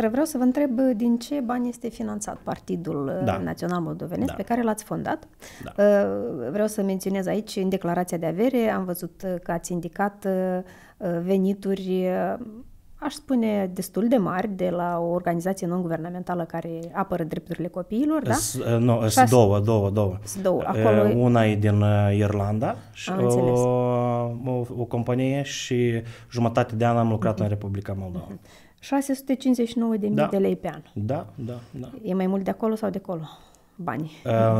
noastră, vreau să vă întreb uh, din ce bani este finanțat Partidul uh, da. Național Moldovenesc da. pe care l-ați fondat. Da. Uh, vreau să menționez aici, în declarația de avere, am văzut că ați indicat venituri aș spune, destul de mari de la o organizație non-guvernamentală care apără drepturile copiilor, da? S, nu, sunt două, două, două. două. Acolo... Una e din Irlanda și o, o, o companie și jumătate de an am lucrat mm-hmm. în mhm. Republica Moldova. Mm-hmm. 659 de mii da. de lei pe an. Da, da, da. E mai mult de acolo sau de acolo? Bani.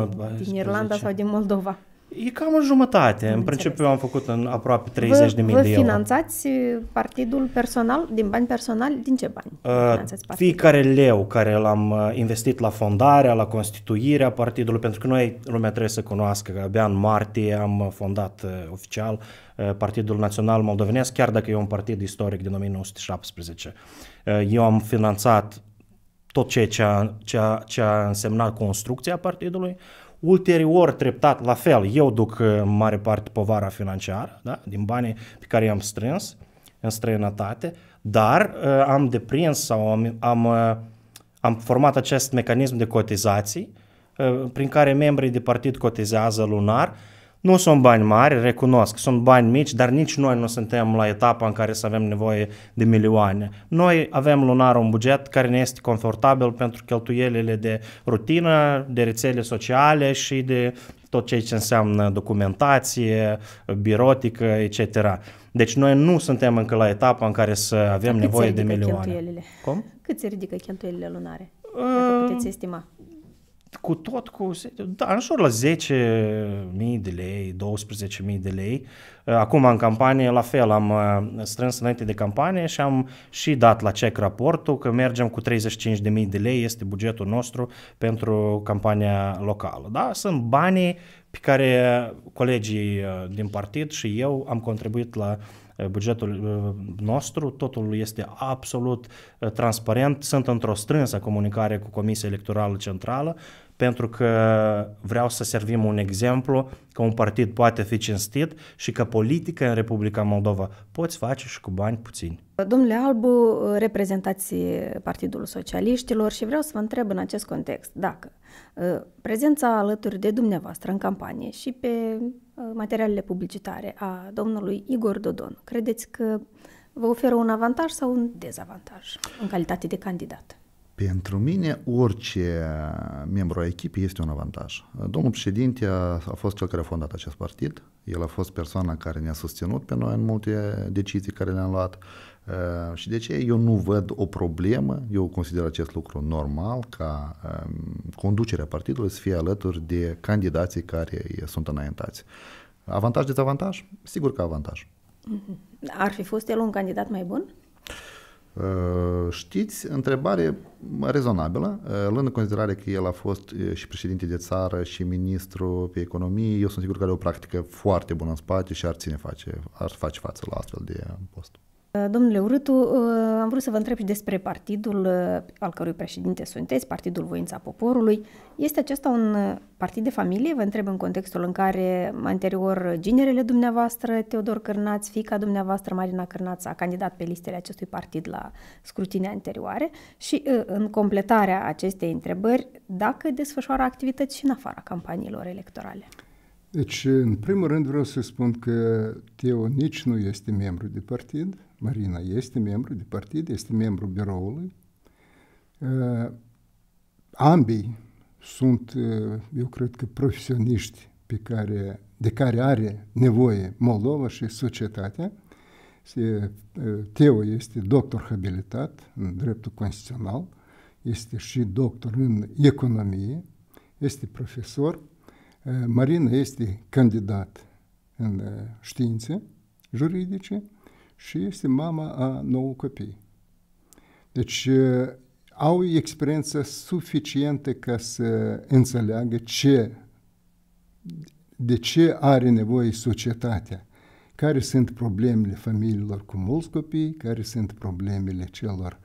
Uh, din, din Irlanda sau din Moldova? E cam în jumătate. În, în principiu am făcut în aproape 30 vă, de mii de euro. finanțați uh, partidul personal, din bani personali, din ce bani? Uh, fiecare leu care l-am uh, investit la fondarea, la constituirea partidului, pentru că noi, lumea trebuie să cunoască că abia în martie am uh, fondat uh, oficial uh, Partidul Național Moldovenesc, chiar dacă e un partid istoric din 1917. Eh, eu am finanțat tot ceea ce a, ce a, ce a însemnat construcția partidului. Ulterior, treptat, la fel, eu duc în eh, mare parte povara financiară, da? din banii pe care i-am strâns în străinătate, dar uh, am deprins sau am, am, uh, am format acest mecanism de cotizații uh, prin care membrii de partid cotizează lunar uh, nu sunt bani mari, recunosc, sunt bani mici, dar nici noi nu suntem la etapa în care să avem nevoie de milioane. Noi avem lunar un buget care ne este confortabil pentru cheltuielile de rutină, de rețele sociale și de tot ceea ce înseamnă documentație, birotică, etc. Deci noi nu suntem încă la etapa în care să avem Cât nevoie de milioane. Cum? Cât se ridică cheltuielile lunare? Dacă uh, puteți estima cu tot cu, da, în jur la 10.000 de lei, 12.000 de lei. Acum în campanie la fel, am uh, strâns înainte de campanie și am și dat la cec raportul că mergem cu 35.000 de lei, este bugetul nostru pentru campania locală. Da? Sunt banii pe care colegii uh, din partid și eu am contribuit la Eh, bugetul eh, nostru, totul este absolut eh, transparent, sunt într-o strânsă comunicare cu Comisia Electorală Centrală, pentru că vreau să servim un exemplu că un partid poate fi cinstit și că politică în Republica Moldova poți face și cu bani puțini. Domnule Albu, reprezentați Partidul Socialiștilor și vreau să vă întreb în acest context dacă Ă, prezența alături de dumneavoastră în campanie și pe ă, materialele publicitare a domnului Igor Dodon, credeți că vă oferă un avantaj sau un dezavantaj în calitate de candidat? Pentru mine, orice membru a echipei este un avantaj. Domnul președinte a fost cel care a fondat acest partid. El a fost persoana care ne-a susținut pe noi în multe decizii care le-am luat. Uh, Uh, și de ce eu nu văd o problemă, eu consider acest lucru normal ca um, conducerea partidului să fie alături de candidații care sunt înaintați. Avantaj, dezavantaj? Sigur că avantaj. Mm-hmm. Ar fi fost el un candidat mai bun? Uh, știți, întrebare rezonabilă, uh, luând în considerare că el a fost și președinte de țară și ministru pe economie, eu sunt sigur că are o practică foarte bună în spate și ar ține face, ar face față la astfel de post. Uh, domnule Urâtu, uh, am vrut să vă întreb și despre partidul uh, al cărui președinte sunteți, Partidul Voința Poporului. Este acesta un partid de familie? Vă întreb în contextul în care anterior ginerele dumneavoastră, Teodor Cârnați, fica dumneavoastră, Marina Cârnați, a candidat pe listele acestui partid la scrutine anterioare și în completarea acestei întrebări, dacă desfășoară activități și în afara campaniilor electorale? Deci, în primul rând vreau să spun că Teo nici nu este membru de partid, Marina este membru de partid, este membru biroului. Ambii sunt, э, eu cred că, profesioniști pe care, de care are nevoie Moldova și societatea. Teo este doctor habilitat în dreptul constituțional, este și doctor în economie, este profesor. Marina este candidat în științe juridice și este mama a nouă copii. Deci uh, au experiență suficientă ca să înțeleagă ce, de ce are nevoie societatea, care sunt problemele familiilor cu mulți copii, care sunt problemele celor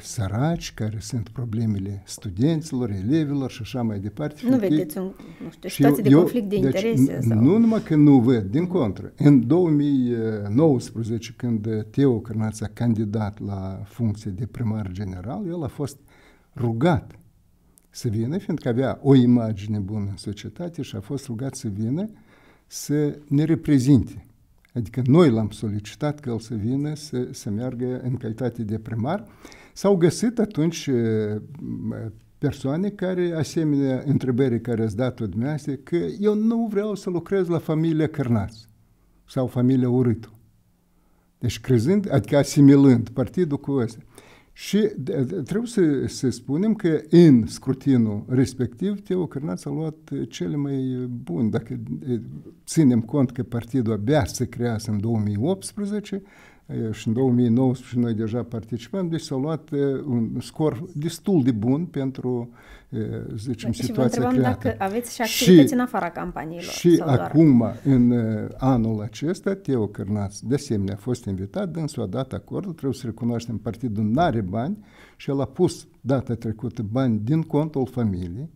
săraci, э, care sunt problemele studenților, elevilor și așa mai departe. Nu vedeți un, nu știu, situații de eu, conflict de deci, interese? Sau... Nu numai că nu văd, din contră. În 2019, când Teo Cârnaț a candidat la funcție de primar general, el a fost rugat să vină, fiindcă avea o imagine bună în societate și a fost rugat să vină să ne reprezinte Adică noi l-am solicitat că el să vină să, să meargă în calitate de primar. S-au găsit atunci persoane care, asemenea întrebări care ați dat-o dumneavoastră, că eu nu vreau să lucrez la familia Cărnaț sau familia Urâtu. Deci crezând, adică asimilând partidul cu ăsta. Și trebuie să, să spunem că în scrutinul respectiv Teo Cârnaț a luat cele mai buni. Dacă ținem cont că partidul abia se crease în 2018, și în 2019 noi deja participăm, deci s-a luat un scor destul de bun pentru, zicem, și situația vă creată. dacă aveți și activități și, în afara campaniilor. Și doar... acum, în anul acesta, Teo Cârnaț, de asemenea, a fost invitat, dânsul a dat acordul, trebuie să recunoaștem, partidul nu are bani și el a pus data trecută bani din contul familiei,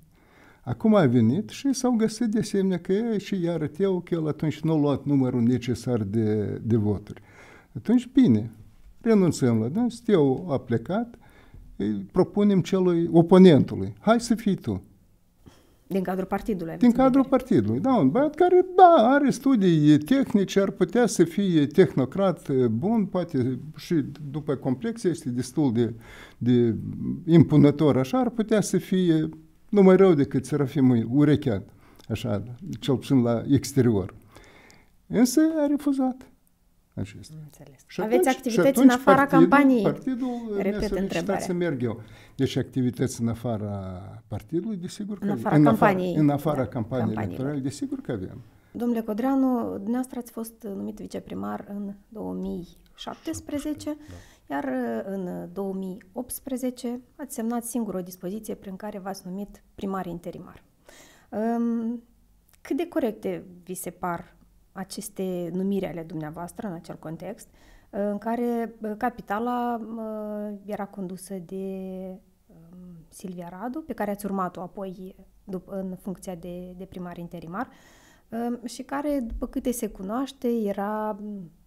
Acum a venit și s-au găsit de asemenea că și iară Teo, că el atunci nu a luat numărul necesar de, de voturi. Atunci, bine, renunțăm la, da? Steu a plecat, îi propunem celui oponentului, hai să fii tu. Din cadrul partidului. Din cadrul vedere. partidului, da, un băiat care, da, are studii tehnice, ar putea să fie tehnocrat eh, bun, poate și după complexe este destul de, de impunător, așa, ar putea să fie nu mai rău decât Serafim urecheat, așa, cel puțin la exterior. Însă a refuzat acestea. Înțeles. Și Aveți atunci, activități atunci în afara partidul, campaniei? Partidul Repet întrebarea. să merg eu. Deci activități în afara partidului, desigur că în afara campaniei. În afara, în afara da, campaniei electorale, desigur că avem. Domnule Codreanu, dumneavoastră ați fost numit viceprimar în 2017, da. iar uh, în 2018 ați semnat singur o dispoziție prin care v-ați numit primar interimar. Um, cât de corecte vi se par aceste numiri ale dumneavoastră în acel context, uh, în care uh, capitala uh, era condusă de um, Silvia Radu, pe care ați urmat-o apoi în funcția de, de primar interimar um, și care, după câte se cunoaște, era,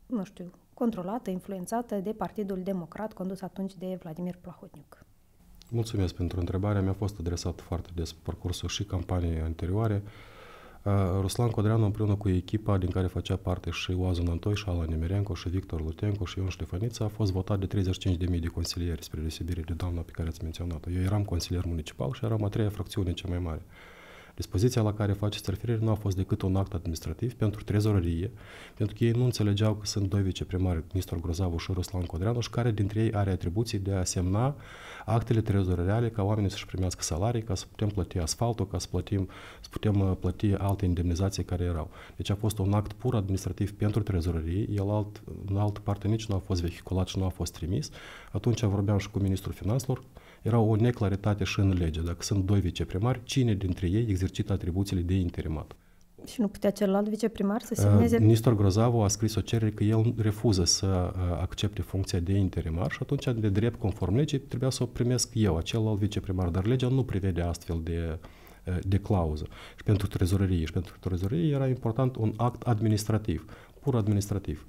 nu știu, controlată, influențată de Partidul Democrat, condus atunci de Vladimir Plahotniuc. Mulțumesc pentru întrebare. Mi-a fost adresat foarte des parcursul și campaniei anterioare. Uh, Uh, Ruslan Codreanu împreună cu echipa din care făcea parte și Oază Nantoi și Alan Emerenco, și Victor Lutenco, și Ion Ștefăniță a fost votat de 35.000 de consilieri spre deosebire de doamna pe care ați menționat-o. Eu eram consilier municipal și eram a treia fracțiune cea mai mare. Uh, Dispoziția la care faceți referire nu a fost decât un act administrativ pentru trezorerie, pentru că ei nu înțelegeau că sunt doi viceprimari, ministrul Grozavu și Ruslan Codreanu, și care dintre ei are atribuții de a semna actele trezoreriale ca oamenii să-și primească salarii, ca să putem plăti asfaltul, ca să, plătim, să putem uh, plăti alte indemnizații care erau. Deci a fost un act pur administrativ pentru trezorerie, el alt, în altă parte nici nu a fost vehiculat și nu a fost trimis. Atunci vorbeam și cu ministrul finanțelor, era o neclaritate și în lege. Dacă sunt doi viceprimari, cine dintre ei exercită atribuțiile de interimat? Și nu putea celălalt viceprimar să uh, semneze? Uh, Nistor Grozavu a scris o cerere că el refuză să uh, accepte funcția de interimar și atunci, de drept conform legii, trebuia să o primesc eu, acelalte viceprimar, dar legea nu prevede astfel de uh, de clauză. Și pentru trezorerie. Și pentru trezorerie era important un act administrativ, pur administrativ.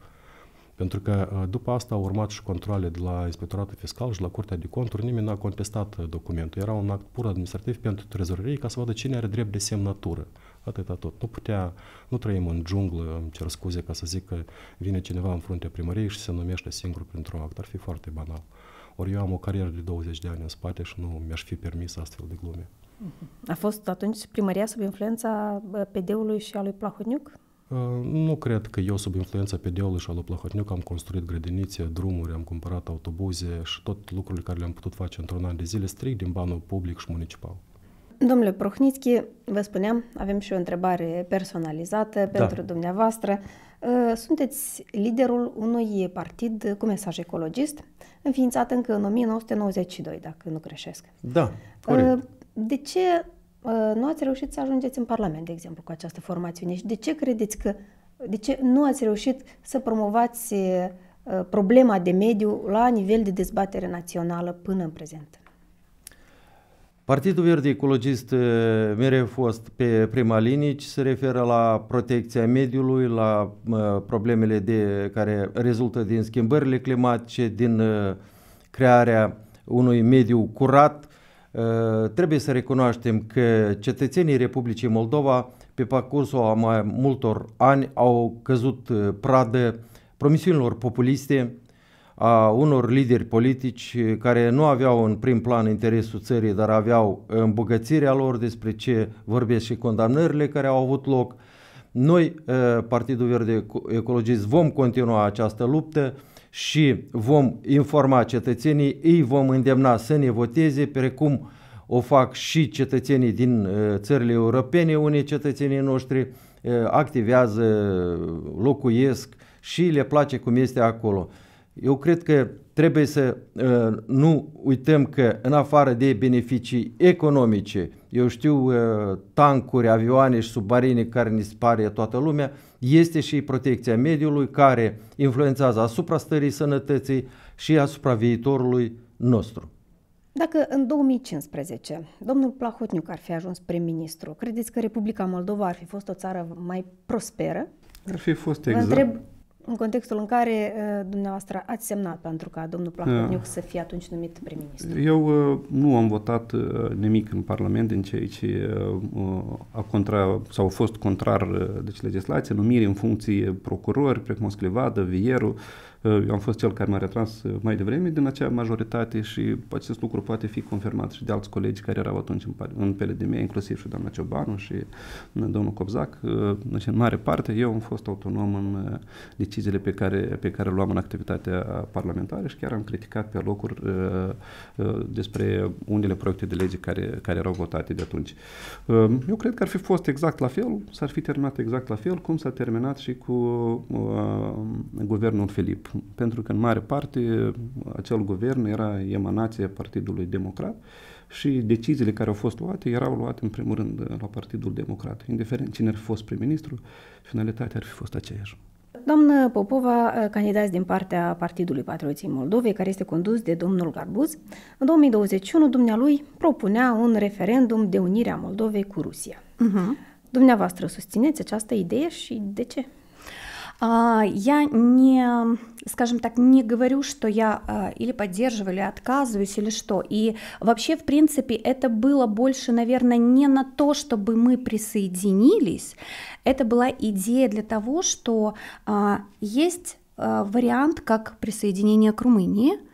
Pentru că uh, după asta au urmat și controle de la Inspectoratul Fiscal și la Curtea de Conturi. Nimeni nu a contestat uh, documentul. Era un act pur administrativ pentru trezorerie ca să vadă cine are drept de semnătură. Atâta tot. Nu putea, nu trăim în junglă, îmi cer scuze ca să zic că vine cineva în fruntea primăriei și se numește singur printr-un act. Ar fi foarte banal. Ori eu am o carieră de 20 de ani în spate și nu mi-aș fi permis astfel de glume. A fost atunci primăria sub influența uh, PD-ului și a lui Plahotniuc? Nu э, cred că eu, sub influența PD-ului și al lui am construit grădinițe, drumuri, am cumpărat autobuze și tot lucrurile care le-am putut face într-un an de zile strict din banul public și municipal. Domnule Prohnitski, vă spuneam, avem și o întrebare personalizată da. pentru dumneavoastră. Э, sunteți liderul unui partid cu mesaj ecologist, înființat încă în 1992, dacă nu greșesc. Da, corect. Э, de ce Uh, nu ați reușit să ajungeți în Parlament, de exemplu, cu această formațiune. Și de ce credeți că, de ce nu ați reușit să promovați uh, problema de mediu la nivel de dezbatere națională până în prezent? Partidul Verde Ecologist uh, mereu a fost pe prima linie ce se referă la protecția mediului, la problemele de, care rezultă din schimbările climatice, din crearea unui mediu curat, Eh, trebuie să recunoaștem că cetățenii Republicii Moldova pe parcursul a mai multor ani au căzut eh, pradă promisiunilor populiste, a unor lideri politici eh, care nu aveau în prim plan interesul țării, dar aveau îmbogățirea lor despre ce vorbesc și condamnările care au avut loc. Noi, Partidul Verde Ecologist, vom continua această luptă și vom informa cetățenii, ei vom îndemna să ne voteze, precum o fac și cetățenii din uh, țările europene, unii cetățenii noștri uh, activează, locuiesc și le place cum este acolo. Eu cred că Trebuie să uh, nu uităm că în afară de beneficii economice, eu știu uh, tancuri, avioane și submarine care ne spare toată lumea, este și protecția mediului care influențează asupra stării sănătății și asupra viitorului nostru. Dacă în 2015 domnul Plahotniuc ar fi ajuns prim-ministru, credeți că Republica Moldova ar fi fost o țară mai prosperă? Ar fi fost exact. Vă întreb în contextul în care uh, dumneavoastră ați semnat pentru ca domnul da. Plahotniuc să fie atunci numit prim-ministru? Eu uh, nu am votat uh, nimic în Parlament din ceea ce uh, uh, a contra, sau a fost contrar uh, deci legislație, numiri în funcție procurori, precum Sclevadă, Vieru, uh, Eh, eu am fost cel care m-a retras eh, mai devreme din acea majoritate și acest lucru poate fi confirmat și de alți colegi care erau atunci în, în PLDM, inclusiv și doamna Ciobanu și eh, domnul Cobzac. Deci, în mare parte, eu am fost autonom în deciziile pe care, pe care luam în activitatea parlamentară și chiar am criticat pe locuri despre unele proiecte de lege care, care erau votate de atunci. Eu cred că ar fi fost exact la fel, s-ar fi terminat exact la fel cum s-a terminat și cu guvernul Filip pentru că în mare parte acel guvern era emanație Partidului Democrat și deciziile care au fost luate erau luate în primul rând la Partidul Democrat. Indiferent cine ar fi fost prim-ministru, finalitatea ar fi fost aceeași. Doamnă Popova, candidați din partea Partidului Patrioții Moldovei, care este condus de domnul Garbuz, în 2021 dumnealui propunea un referendum de unire a Moldovei cu Rusia. Uh-huh. Dumneavoastră susțineți această idee și de ce? А, я не, скажем так, не говорю, что я а, или поддерживаю, или отказываюсь, или что. И вообще, в принципе, это было больше, наверное, не на то, чтобы мы присоединились. Это была идея для того, что а, есть вариант как присоединение к Румынии –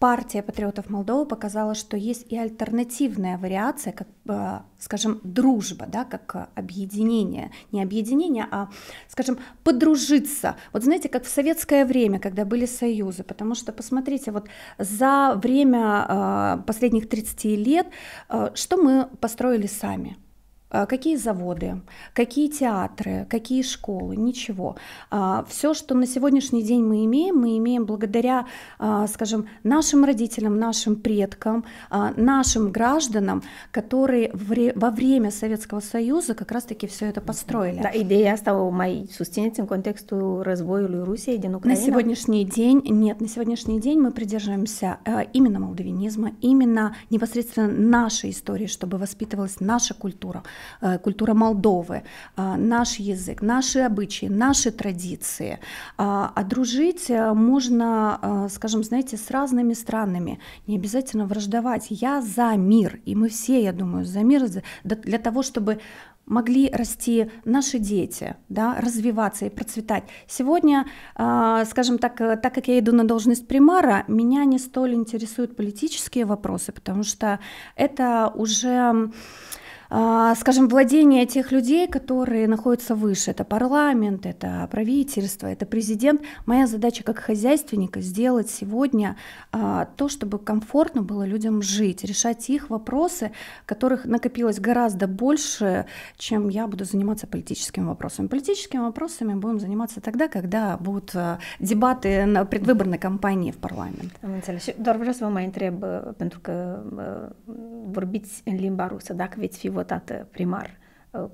партия патриотов Молдовы показала, что есть и альтернативная вариация, как, э, скажем, дружба, да, как объединение, не объединение, а, скажем, подружиться. Вот знаете, как в советское время, когда были союзы, потому что, посмотрите, вот за время э, последних 30 лет, э, что мы построили сами – а, какие заводы, какие театры, какие школы, ничего. А, все, что на сегодняшний день мы имеем, мы имеем благодаря, а, скажем, нашим родителям, нашим предкам, нашим гражданам, которые во время Советского Союза как раз-таки все это построили. Да, идея стала mai susțineți контексту contextul războiului и din Ucraina? На сегодняшний день, нет, на сегодняшний день мы придерживаемся э, именно молдавинизма, именно непосредственно нашей истории, чтобы воспитывалась наша культура – Э, культура Молдовы, э, наш язык, наши обычаи, наши традиции. А, а дружить э, можно, скажем, знаете, с разными странами, не обязательно враждовать. Я за мир, и мы все, я думаю, за мир, для того, чтобы могли расти наши дети, да, развиваться и процветать. Сегодня, скажем так, так как я иду на должность примара, меня не столь интересуют политические вопросы, потому что это уже а, скажем, владение тех людей, которые находятся выше. Это парламент, это правительство, это президент. Моя задача как хозяйственника сделать сегодня а, то, чтобы комфортно было людям жить, решать их вопросы, которых накопилось гораздо больше, чем я буду заниматься политическими вопросами. Политическими вопросами будем заниматься тогда, когда будут а, дебаты на предвыборной кампании в парламент. Doar vreau să vă mai întreb, pentru că vorbiți în limba votată primar. Uh,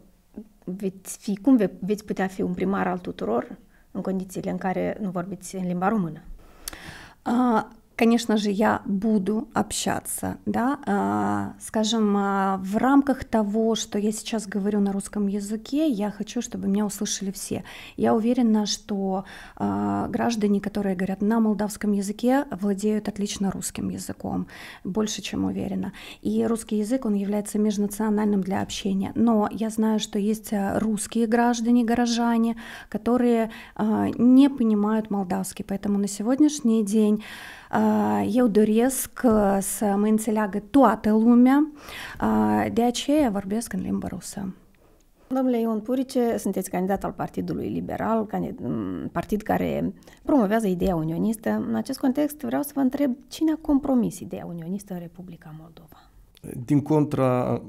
veți fi, cum ve, veți putea fi un primar al tuturor în condițiile în care nu vorbiți în limba română? Uh, конечно же, я буду общаться, да, а, скажем, а, в рамках того, что я сейчас говорю на русском языке, я хочу, чтобы меня услышали все. Я уверена, что а, граждане, которые говорят на молдавском языке, владеют отлично русским языком, больше, чем уверена. И русский язык, он является межнациональным для общения. Но я знаю, что есть русские граждане, горожане, которые не понимают молдавский, поэтому на сегодняшний день Eu doresc să mă înțeleagă toată lumea, de aceea vorbesc în limba rusă. Domnule Ion Purice, sunteți candidat al Partidului Liberal, partid care promovează ideea unionistă. În acest context vreau să vă întreb cine a compromis ideea unionistă în Republica Moldova? Din contra,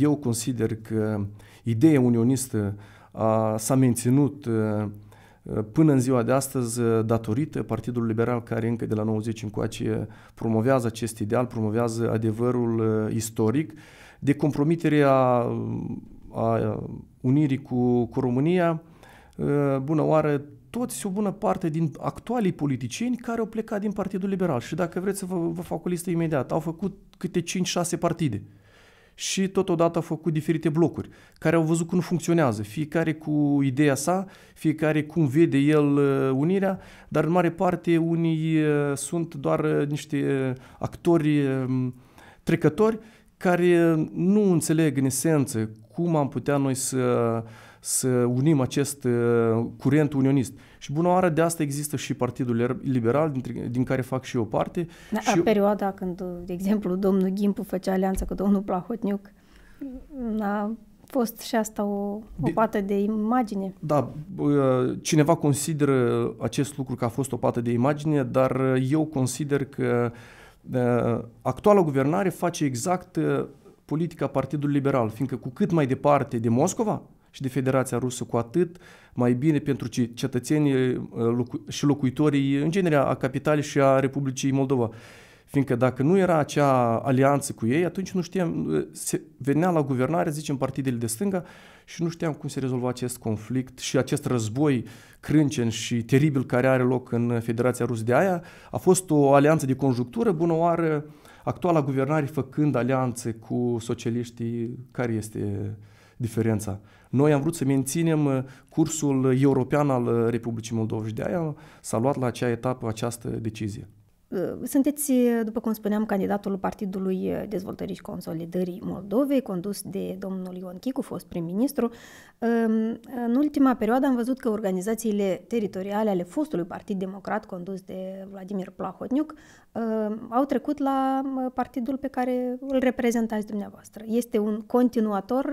eu consider că ideea unionistă a, s-a menținut până în ziua de astăzi datorită Partidului Liberal care încă de la 90 încoace promovează acest ideal, promovează adevărul uh, istoric de compromiterea a unirii cu, cu România, uh, bună oară, toți o bună parte din actualii politicieni care au plecat din Partidul Liberal. Și dacă vreți să vă, vă fac o listă imediat, au făcut câte 5-6 partide. Uh, și totodată a făcut diferite blocuri care au văzut că nu funcționează, fiecare cu ideea sa, fiecare cum vede el uh, unirea, dar în mare parte unii uh, sunt doar uh, niște actori um, trecători care nu înțeleg în esență cum am putea noi să, să unim acest curent unionist. Și bună oară de asta există și Partidul Liberal, din, din care fac și eu parte. Da, și perioada când, de exemplu, domnul Gimpu făcea alianță cu domnul Plahotniuc, a fost și asta o, o pată de imagine. Da, cineva consideră acest lucru că a fost o pată de imagine, dar eu consider că actuala guvernare face exact politica Partidului Liberal, fiindcă cu cât mai departe de Moscova, și de Federația Rusă, cu atât mai bine pentru cetățenii și locuitorii în general a capitalei și a Republicii Moldova. Fiindcă dacă nu era acea alianță cu ei, atunci nu știam, se venea la guvernare, zicem, partidele de stânga și nu știam cum se rezolva acest conflict și acest război crâncen și teribil care are loc în Federația Rusă de aia. A fost o alianță de conjunctură, bună oară, actuala guvernare făcând alianțe cu socialiștii, care este diferența? Noi am vrut să menținem uh, cursul european al uh, Republicii Moldova și de aia s-a luat la acea etapă această decizie. Uh, sunteți, după cum spuneam, candidatul Partidului Dezvoltării și Consolidării Moldovei, condus de domnul Ion Chicu, fost prim-ministru. Um, în ultima perioadă am văzut că organizațiile teritoriale ale fostului Partid Democrat, condus de Vladimir Plahotniuc, au trecut la partidul pe care îl reprezentați dumneavoastră. Este un continuator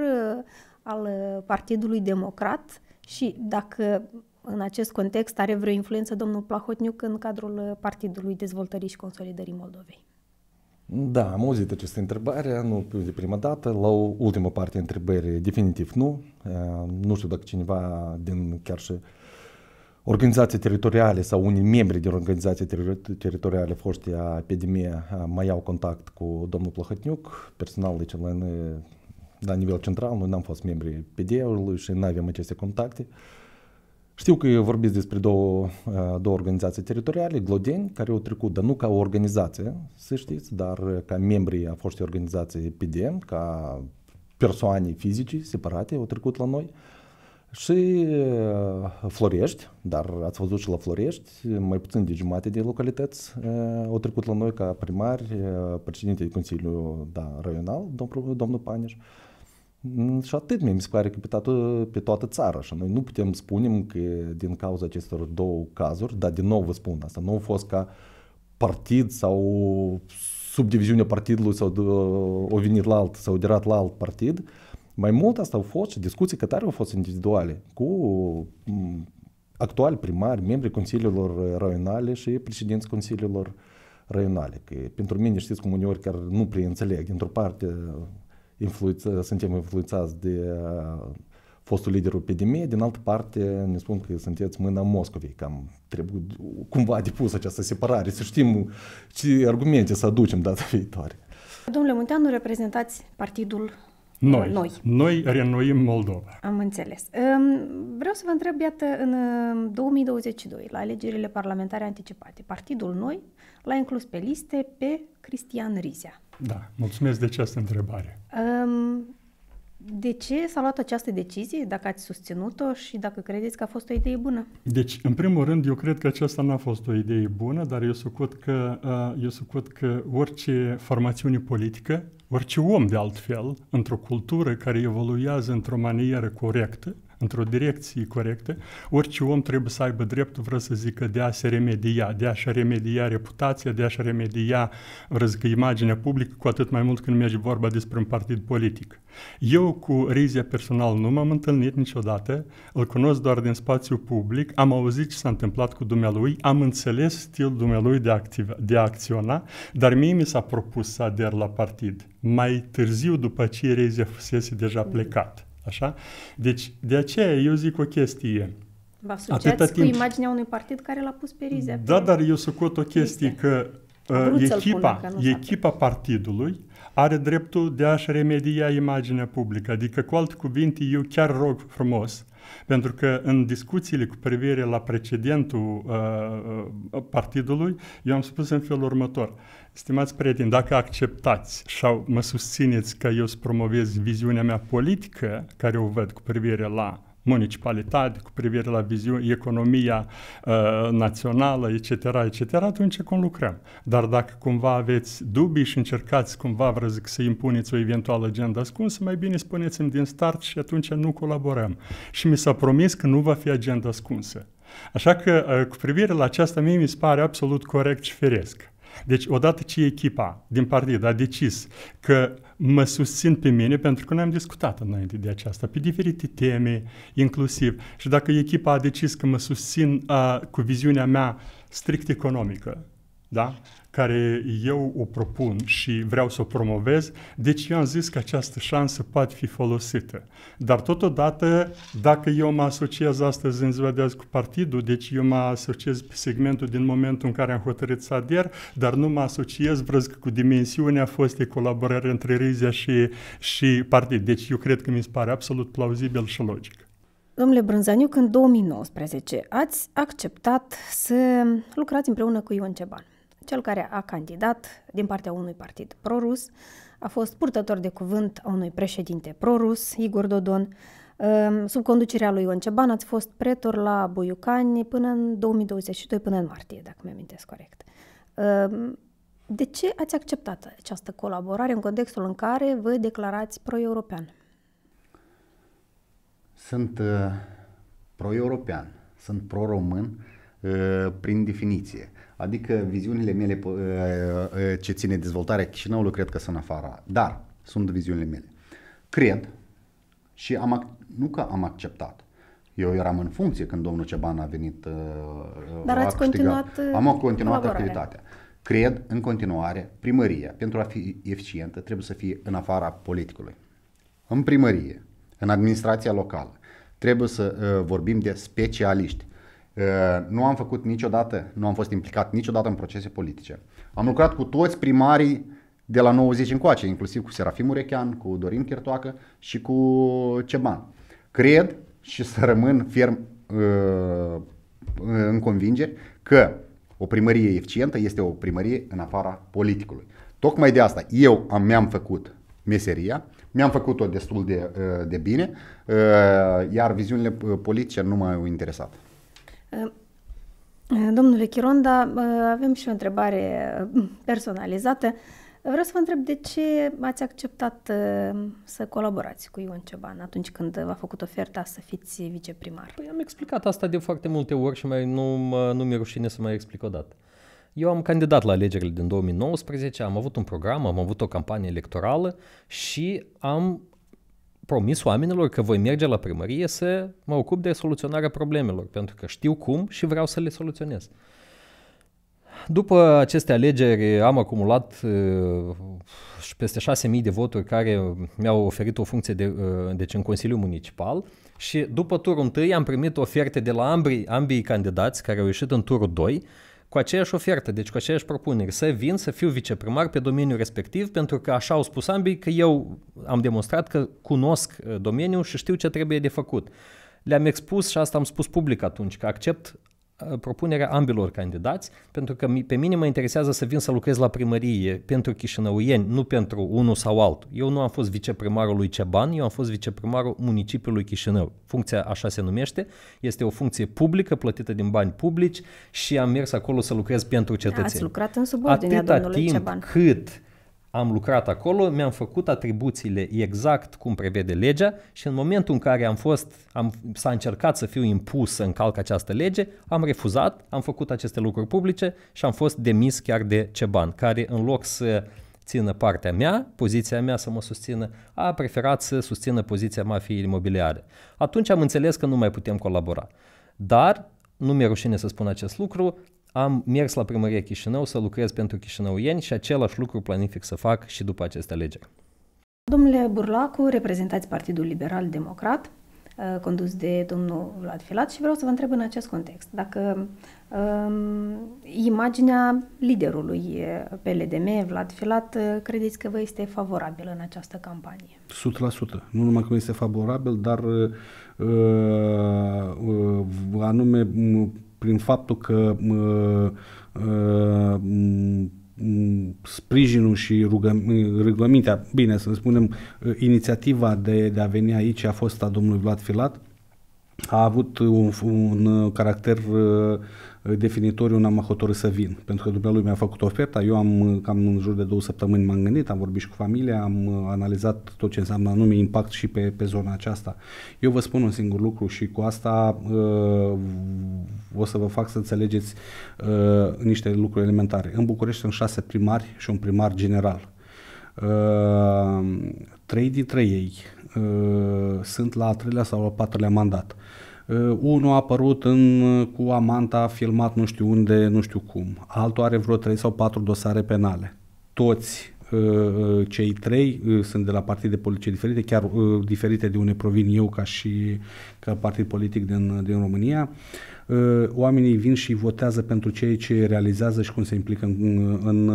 al uh, Partidului Democrat și dacă în acest context are vreo influență domnul Plahotniuc în cadrul uh, Partidului Dezvoltării și Consolidării Moldovei. Da, am auzit această întrebare, nu de prima dată, la o ultima parte a întrebării, definitiv nu. Uh, nu știu dacă cineva din chiar și organizații teritoriale sau unii membri din organizații ter- teritoriale foștii a PDM mai au contact cu domnul Plahotniuc. Personal, deci, la da, nivel central, noi n-am fost membri PD-ului și nu avem aceste contacte. Știu că vorbiți despre două, uh, două organizații teritoriale, Glodeni, care au trecut, dar nu ca o organizație, să știți, dar ca membri a foștii organizații PD, ca persoane fizice, separate, au trecut la noi. Și uh, Florești, dar ați văzut și la Florești, mai puțin de jumate de localități, uh, au trecut la noi ca primari, de Consiliul da, Raional, domnul, domnul Paneș. Mm, și atât mie mi se pare că pe toată, pe toată țara și noi nu putem spune că din cauza acestor două cazuri, dar din nou vă spun asta, nu a fost ca partid sau subdiviziunea partidului sau o uh, venit la alt, sau derat la alt partid. Mai mult asta au fost și discuții care au fost individuale cu mm, actuali primari, membri consiliilor raionale și președinți consiliilor raionale. Că pentru mine știți cum uneori chiar nu prea înțeleg. Într-o parte influență, suntem influențați de uh, fostul liderul PDM, din altă parte ne spun că sunteți mâna Moscovei, cam trebuie cumva depus această separare, să știm ce argumente să aducem data viitoare. Domnule Munteanu, reprezentați partidul uh, noi. Noi. Noi renoim Moldova. Am înțeles. Um, vreau să vă întreb, iată, în 2022, um, la alegerile parlamentare anticipate, partidul Noi l-a inclus pe liste pe Cristian Rizea. Da, mulțumesc de această întrebare. Um, de ce s-a luat această decizie, dacă ați susținut-o și dacă credeți că a fost o idee bună? Deci, în primul rând, eu cred că aceasta nu a fost o idee bună, dar eu sucut că, eu sucut că orice formațiune politică, orice om de altfel, într-o cultură care evoluează într-o manieră corectă, într-o direcție corectă, orice om trebuie să aibă dreptul, vreau să zică, de a se remedia, de a-și remedia reputația, de a-și remedia, vreau să zică, imaginea publică, cu atât mai mult când merge vorba despre un partid politic. Eu cu Rizia personal nu m-am întâlnit niciodată, îl cunosc doar din spațiu public, am auzit ce s-a întâmplat cu dumnealui, am înțeles stilul dumnealui de, activa, de a acționa, dar mie mi s-a propus să ader la partid. Mai târziu, după ce Rezia fusese deja plecat. Așa? Deci, de aceea eu zic o chestie. Vă asociați timp... cu imaginea unui partid care l-a pus pe rize. Da, pe... dar eu cot o chestie Cristian. că uh, echipa, că echipa partidului are dreptul de a-și remedia imaginea publică. Adică, cu alte cuvinte, eu chiar rog frumos, pentru că în discuțiile cu privire la precedentul uh, uh partidului, eu am spus în felul următor. Uh, Stimați prieteni, dacă acceptați sau mă susțineți că eu să promovez viziunea mea politică, care o văd cu privire la municipalitate, cu privire la viziune, economia uh, națională, etc., etc., atunci lucrăm? Dar dacă cumva aveți dubii și încercați cumva, vă zic, să impuneți o eventuală agenda ascunsă, mai bine spuneți-mi din start și atunci nu colaborăm. Și mi s-a promis că nu va fi agenda ascunsă. Așa că, uh, cu privire la aceasta, mie mi se pare absolut corect și firesc. Deci, odată ce echipa din partid a decis că mă susțin pe mine, pentru că noi am discutat înainte de aceasta, pe diferite teme, inclusiv, și dacă echipa a decis că mă susțin a, cu viziunea mea strict economică, da? care eu o propun și vreau să o promovez, deci eu am zis că această șansă poate fi folosită. Dar totodată, dacă eu mă asociez astăzi în ziua de azi cu partidul, deci eu mă asociez pe segmentul din momentul în care am hotărât să ader, dar nu mă asociez brăzcă cu dimensiunea fostei colaborări între Rizia și, și partid. Deci eu cred că mi se pare absolut plauzibil și logic. Domnule Brânzaniuc, în 2019 ați acceptat să lucrați împreună cu Ion Ceban cel care a candidat din partea unui partid prorus, a fost purtător de cuvânt a unui președinte prorus, Igor Dodon, ehm, sub conducerea lui Ion Ceban ați fost pretor la Buiucani până în 2022, până în martie, dacă mi-amintesc corect. Ehm, de ce ați acceptat această colaborare în contextul în care vă declarați pro-european? Sunt eh, pro-european, sunt pro-român eh, prin definiție. Adică viziunile mele ă, ă, ce ține dezvoltarea Chișinăului cred că sunt afara. Dar sunt viziunile mele. Cred și am, nu că am acceptat. Eu eram în funcție când domnul Ceban a venit. Ă, Dar ați continuat Am continuat activitatea. Cred în continuare primăria, pentru a fi eficientă, trebuie să fie în afara politicului. În primărie, în administrația locală, trebuie să uh, vorbim de specialiști. Eh, nu am făcut niciodată, nu am fost implicat niciodată în procese politice. Am lucrat cu toți primarii de la 90 încoace, inclusiv cu Serafim Urechean, cu Dorin Chertoacă și cu Ceban. Cred și să rămân ferm eh, în convingeri că o primărie eficientă este o primărie în afara politicului. Tocmai de asta eu am, mi-am făcut meseria, mi-am făcut-o destul de, eh, de bine, iar viziunile politice nu m-au interesat. Ehm, ehm, domnule Chironda, avem și o întrebare ehm, personalizată. Vreau să vă întreb de ce ați acceptat să colaborați cu Ion Ceban atunci când v-a făcut oferta să fiți viceprimar? Păi am explicat asta de foarte multe ori și mai nu, mă, nu mi-e rușine să mai explic o dată. Eu am candidat la alegerile din 2019, am avut un program, am avut o campanie electorală și am promis oamenilor că voi merge la primărie să mă ocup de soluționarea problemelor, pentru că știu cum și vreau să le soluționez. După aceste alegeri am acumulat uh, peste 6.000 de voturi care mi-au oferit o funcție de, uh, deci în Consiliul Municipal și după turul 1 am primit oferte de la ambii, ambii candidați care au ieșit în turul 2 cu aceeași ofertă, deci cu aceeași propunere, să vin să fiu viceprimar pe domeniul respectiv, pentru că așa au spus ambii că eu am demonstrat că cunosc uh, domeniul și știu ce trebuie de făcut. Le-am expus și asta am spus public atunci, că accept Uh, propunerea ambilor candidați, pentru că pe mine mă interesează să vin să lucrez la primărie pentru chișinăuieni, nu pentru unul sau altul. Eu nu am fost viceprimarul lui Ceban, eu am fost viceprimarul municipiului Chișinău. Funcția așa se numește, este o funcție publică, plătită din bani publici și am mers acolo să lucrez pentru cetățeni. Ați lucrat în subordinea Atâta domnului timp cât am lucrat acolo, mi-am făcut atribuțiile exact cum prevede legea și în momentul în care am fost, am, s-a încercat să fiu impus să încalc această lege, am refuzat, am făcut aceste lucruri publice și am fost demis chiar de Ceban, care în loc să țină partea mea, poziția mea să mă susțină, a preferat să susțină poziția mafiei imobiliare. Atunci am înțeles că nu mai putem colabora. Dar nu mi-e rușine să spun acest lucru, am mers la primăria Chișinău să lucrez pentru chișinăuieni și același lucru planific să fac și după aceste alegeri. Domnule Burlacu, reprezentați Partidul Liberal Democrat, uh, condus de domnul Vlad Filat și vreau să vă întreb în acest context dacă um, imaginea liderului uh, PLDM, Vlad Filat, uh, credeți că vă este favorabilă în această campanie? 100%. Nu numai că nu este favorabil, dar uh, uh, anume prin faptul că sprijinul și rugăm, rugămintea, bine să spunem, inițiativa de, de a veni aici a fost a domnului Vlad Filat, a avut un, un caracter definitoriu n-am hotărât să vin, pentru că dumnealui mi-a făcut oferta, eu am uh, cam în jur de două săptămâni m-am gândit, am vorbit și cu familia, am uh, analizat tot ce înseamnă anume impact și pe, pe zona aceasta. Eu vă spun un singur lucru și cu asta uh, o să vă fac să înțelegeți uh, niște lucruri elementare. În București sunt șase primari și un primar general. Uh, trei dintre ei uh, sunt la a treilea sau la patrulea mandat. Uh, unul a apărut în, uh, cu amanta, filmat nu știu unde, nu știu cum. Altul are vreo 3 sau 4 dosare penale. Toți uh, cei trei sunt de la partide politice diferite, chiar diferite de unde provin eu ca și ca partid politic din, din România. Uh, Ă, oamenii vin și votează pentru cei ce realizează și cum se implică în, în,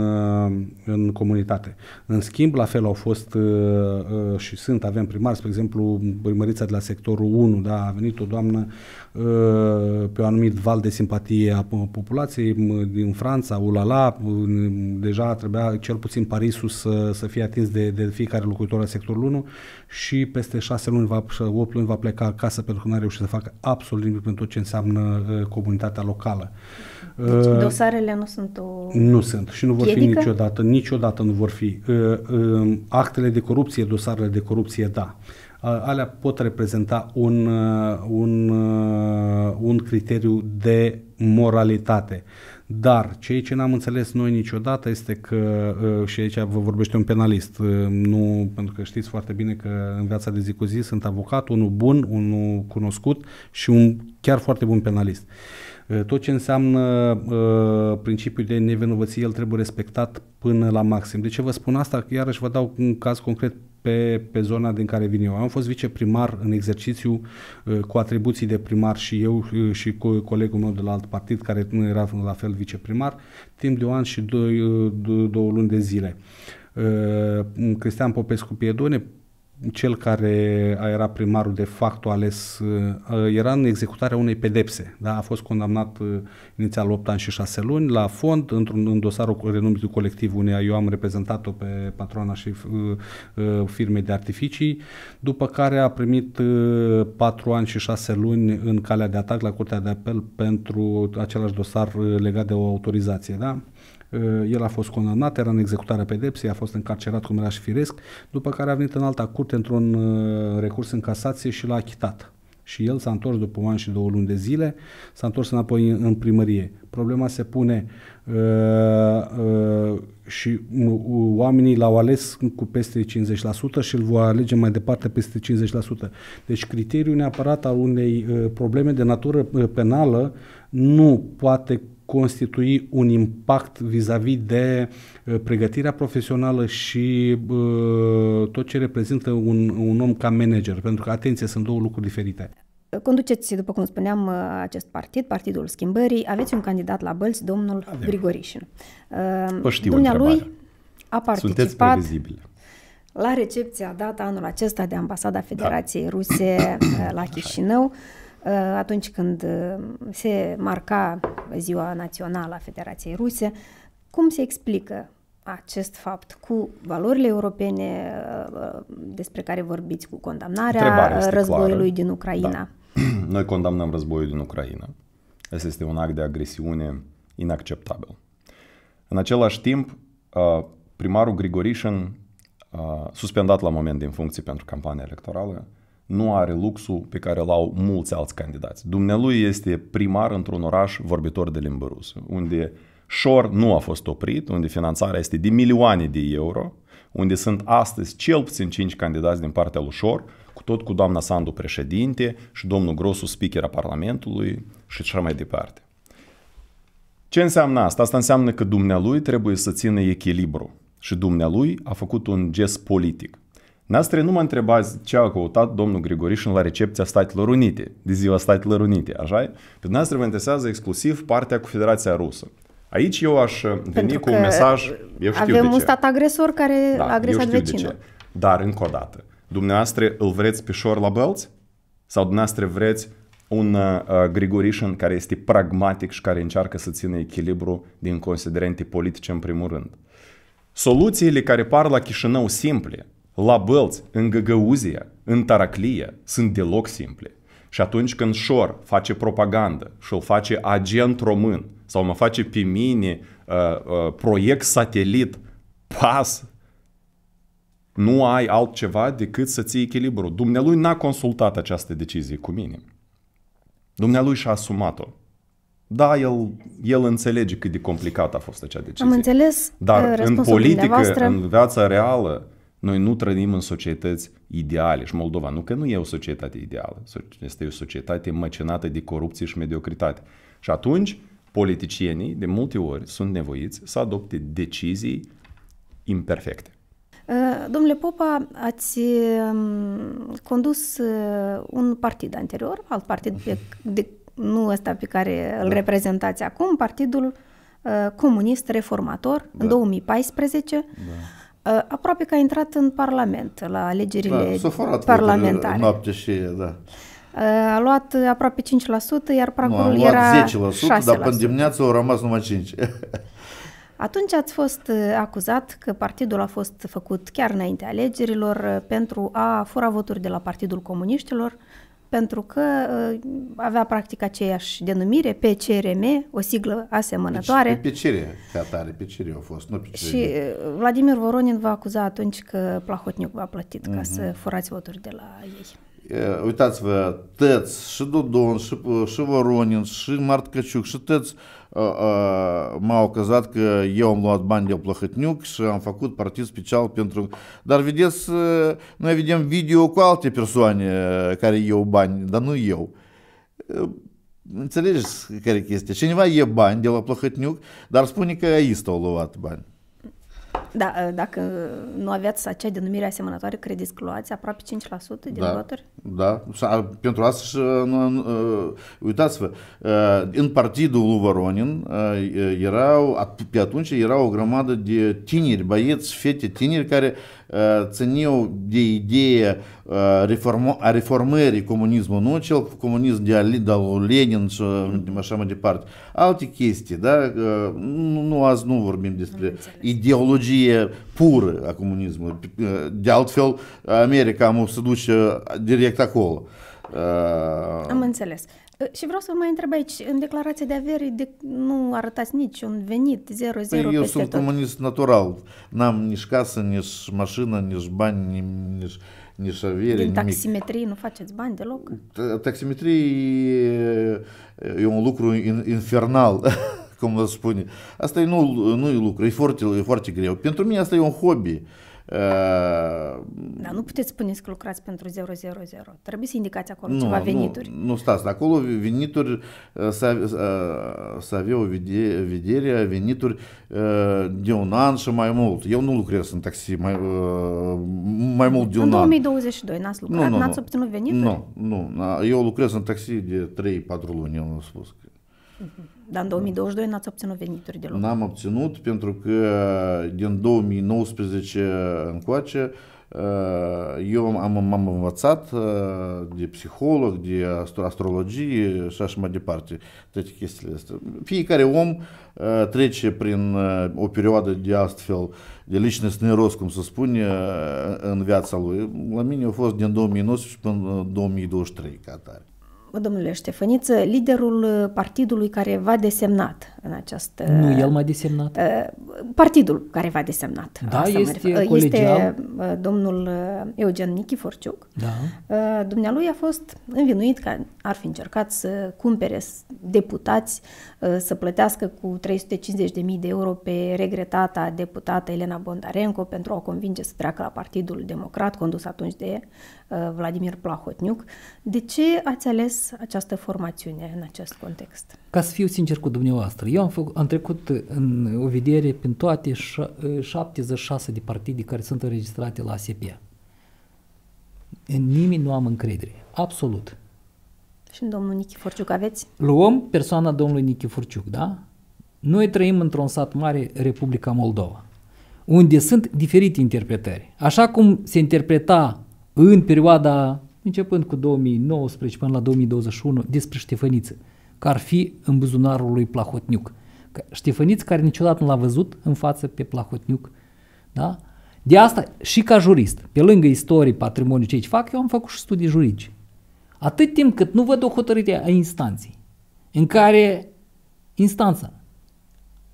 în ă, comunitate. În schimb, la fel au fost ă, și sunt, avem primari, spre exemplu, primărița de la sectorul 1, da, a venit o doamnă pe un anumit val de simpatie a populației din Franța, ulala, deja trebuia cel puțin Parisul să, să fie atins de, de fiecare locuitor al sectorului 1 și peste șase luni, va, 8 luni va pleca acasă pentru că nu a reușit să facă absolut nimic pentru tot ce înseamnă uh, comunitatea locală. Deci uh, dosarele nu sunt o Nu sunt și nu vor piedică? fi niciodată, niciodată nu vor fi. Uh, uh, actele de corupție, dosarele de corupție, da alea pot reprezenta un, uh, un, uh, un criteriu de moralitate. Dar ceea ce n-am înțeles noi niciodată este că, uh, și aici vă vorbește un penalist, uh, nu, pentru că știți foarte bine că în viața de zi cu zi sunt avocat, unul bun, unul cunoscut și un chiar foarte bun penalist. Uh, Eh, tot ce înseamnă eh, principiul de nevinovăție, el trebuie respectat până la maxim. De deci ce vă spun asta? Iarăși vă dau un caz concret pe, pe zona din care vin eu. Am fost viceprimar în exercițiu eh, cu atribuții de primar și eu și cu colegul meu de la alt partid care nu era la fel viceprimar, timp de un an și doi, două luni de zile. Cristian Popescu Piedone, cel care era primarul de fapt ales uh, era în executarea unei pedepse. Da? A fost condamnat uh, inițial 8 ani și 6 luni la fond într-un în dosar renumitul colectiv unei, eu am reprezentat-o pe patrona și uh, uh firme de artificii, după care a primit 4 ani și 6 luni în calea de atac la Curtea de Apel pentru același dosar legat de o autorizație. Da? Eh, el a fost condamnat, era în executarea pedepsei, a fost încarcerat cum era și firesc, după care a venit în alta curte într-un eh, recurs în casație și l-a achitat. Și el s-a întors după un an și două luni de zile, s-a întors înapoi în primărie. Problema se pune uh, uh, și oamenii l-au ales cu peste 50% și îl vor alege mai departe peste 50%. Deci criteriul neapărat al unei uh, probleme de natură penală nu poate constitui un impact vis-a-vis -vis de uh, pregătirea profesională și uh, tot ce reprezintă un, un om ca manager? Pentru că, atenție, sunt două lucruri diferite. Conduceți, după cum spuneam, uh, acest partid, Partidul Schimbării. Aveți un candidat la bălți, domnul Adem. Grigorișin. Vă știu Dumnealui întrebarea. a participat la recepția dată anul acesta de Ambasada da. Federației da. Ruse la Chișinău. Hai Uh, atunci când uh, se marca ziua națională a Federației Ruse, cum se explică acest fapt cu valorile europene uh, despre care vorbiți, cu condamnarea războiului clară. din Ucraina? Da. Noi condamnăm războiul din Ucraina. Asta este un act de agresiune inacceptabil. În același timp, primarul Grigorișin, suspendat la moment din funcție pentru campania electorală, nu are luxul pe care îl au mulți alți candidați. Dumnealui este primar într-un oraș vorbitor de limbă rusă, unde șor nu a fost oprit, unde finanțarea este de milioane de euro, unde sunt astăzi cel puțin 5 candidați din partea lui Șor, cu tot cu doamna Sandu președinte și domnul Grosu speaker a Parlamentului și așa mai departe. Ce înseamnă asta? Asta înseamnă că dumnealui trebuie să țină echilibru și dumnealui a făcut un gest politic. Nastre nu mă întrebați ce a căutat domnul Grigorișin la recepția Statelor Unite, de ziua Statelor Unite, așa e? Pe noastră vă interesează exclusiv partea cu Federația Rusă. Aici eu aș uh, veni Pentru cu un mesaj, eu știu avem de ce. un stat agresor care da, a agresat vecinul. Dar, încă o dată, dumneavoastră îl vreți pe șor la bălți? Sau dumneavoastră vreți un uh, uh, Grigorișin care este pragmatic și care încearcă să țină echilibru din considerente politice în primul rând? Soluțiile care par la Chișinău simple – la Bălți, în Găgăuzia, în Taraclia, sunt deloc simple. Și atunci când Șor face propagandă și îl face agent român sau mă face pe mine uh, uh, proiect satelit, pas, nu ai altceva decât să ții echilibru. Dumnealui n-a consultat această decizie cu mine. Dumnealui și-a asumat-o. Da, el, el înțelege cât de complicat a fost acea decizie. Am înțeles Dar uh, în politică, în viața reală, noi nu trăim în societăți ideale și Moldova nu că nu e o societate ideală, este o societate măcenată de corupție și mediocritate. Și atunci politicienii de multe ori sunt nevoiți să adopte decizii imperfecte. Uh, domnule Popa, ați um, condus uh, un partid anterior, alt partid pe, de, nu ăsta pe care îl da. reprezentați acum, Partidul uh, Comunist Reformator, da. în 2014. Da. Uh, aproape că a intrat în Parlament, la alegerile da, parlamentare. noapte și da. Uh, a luat aproape 5%, iar pragul nu, era 10%, 6%. dar până dimineața au rămas numai 5%. Atunci ați fost uh, acuzat că partidul a fost făcut chiar înainte alegerilor pentru a fura voturi de la Partidul Comuniștilor pentru că uh, avea practic aceeași denumire, PCRM, o siglă asemănătoare. Deci, pe PCR, atare, pe cere a fost, nu cere. Și uh, Vladimir Voronin va acuza atunci că Plahotniuc v-a plătit uh-huh. ca mhm. să furați voturi de la ei uitați-vă, Tăț, și Dodon, și, și Voronin, și Martcăciuc, și Tăț m-au acuzat că eu am luat bani de Plăhătniuc și am făcut partid special pentru... Dar vedeți, noi vedem video cu alte persoane care iau bani, dar nu eu. Înțelegeți care este? Cineva e bani de la Plăhătniuc, dar spune că aista au luat bani. Da, ă, dacă nu aveați acea denumire asemănătoare, credeți că luați aproape 5% din da, voturi? Da, pentru asta și ă, nu, ă, uitați-vă, în partidul lui Voronin erau, pe atunci era o grămadă de tineri, băieți, fete tineri care uh, țineu de ideea a reformării comunismului, nu cel comunism de al lui Lenin și așa mai departe. Alte chestii, da? Nu, azi nu vorbim despre ideologie pură a comunismului. De altfel, America am să duce direct acolo. Am înțeles. Э, și vreau să vă mai întreb aici, în declarația de avere de, nu arătați niciun venit, 0 0 păi Eu sunt tot. comunist natural, n-am nici casă, nici mașină, nici bani, nici, nici avere, Din taximetrie nu faceți bani deloc? Taximetrie e, e un lucru infernal, cum vă spune. Asta e nu, nu e lucru, e foarte, e foarte greu. Pentru mine asta e un hobby. Uh, da, nu puteți spuneți că lucrați pentru 000. Trebuie să indicați acolo nu, ceva venituri. Nu, nu stați, acolo venituri, uh, să, să uh, vedere, venituri de un an și mai mult. Eu nu lucrez în taxi mai, mai mult de un în an. În 2022 n-ați lucrat, nu, nu, n-ați obținut venituri? Nu, nu. Eu lucrez în taxi de 3-4 luni, eu am spus. Uh-huh. Dar în 2022 da. n-ați obținut venituri deloc. N-am obținut pentru că din 2019 încoace eh, eu am, m-am învățat eh, de psiholog, de astrologie și așa mai departe, toate chestiile astea. Fiecare om eh, trece prin o perioadă de astfel, de lichne sneros, cum se spune, în viața lui. La mine a fost din 2019 până 2023, ca tare. Domnule Ștefăniță, liderul uh, partidului care v-a desemnat în această... Nu, el m-a desemnat? Uh, partidul care v-a desemnat. Da, este uh, colegial. Este uh, domnul Eugen Nichiforciuc. Da. Dumnealui a fost învinuit că ar fi încercat să cumpere deputați, să plătească cu 350.000 de euro pe regretata deputată Elena Bondarenko pentru a o convinge să treacă la Partidul Democrat, condus atunci de Vladimir Plahotniuc. De ce ați ales această formațiune în acest context? ca să fiu sincer cu dumneavoastră, eu am, făcut, am trecut în o vedere prin toate ș- 76 de partide care sunt înregistrate la ASP. În nimeni nu am încredere. Absolut. Și în domnul Nichifurciuc aveți? Luăm persoana domnului Nichifurciuc, da? Noi trăim într-un sat mare, Republica Moldova, unde sunt diferite interpretări. Așa cum se interpreta în perioada, începând cu 2019 până la 2021, despre Ștefăniță că ar fi în buzunarul lui Plahotniuc. Că Ștefăniț care niciodată nu l-a văzut în față pe Plahotniuc, da? De asta și ca jurist, pe lângă istorie, patrimoniu, ce fac, eu am făcut și studii juridice. Atât timp cât nu văd o hotărâre a instanței, în care instanța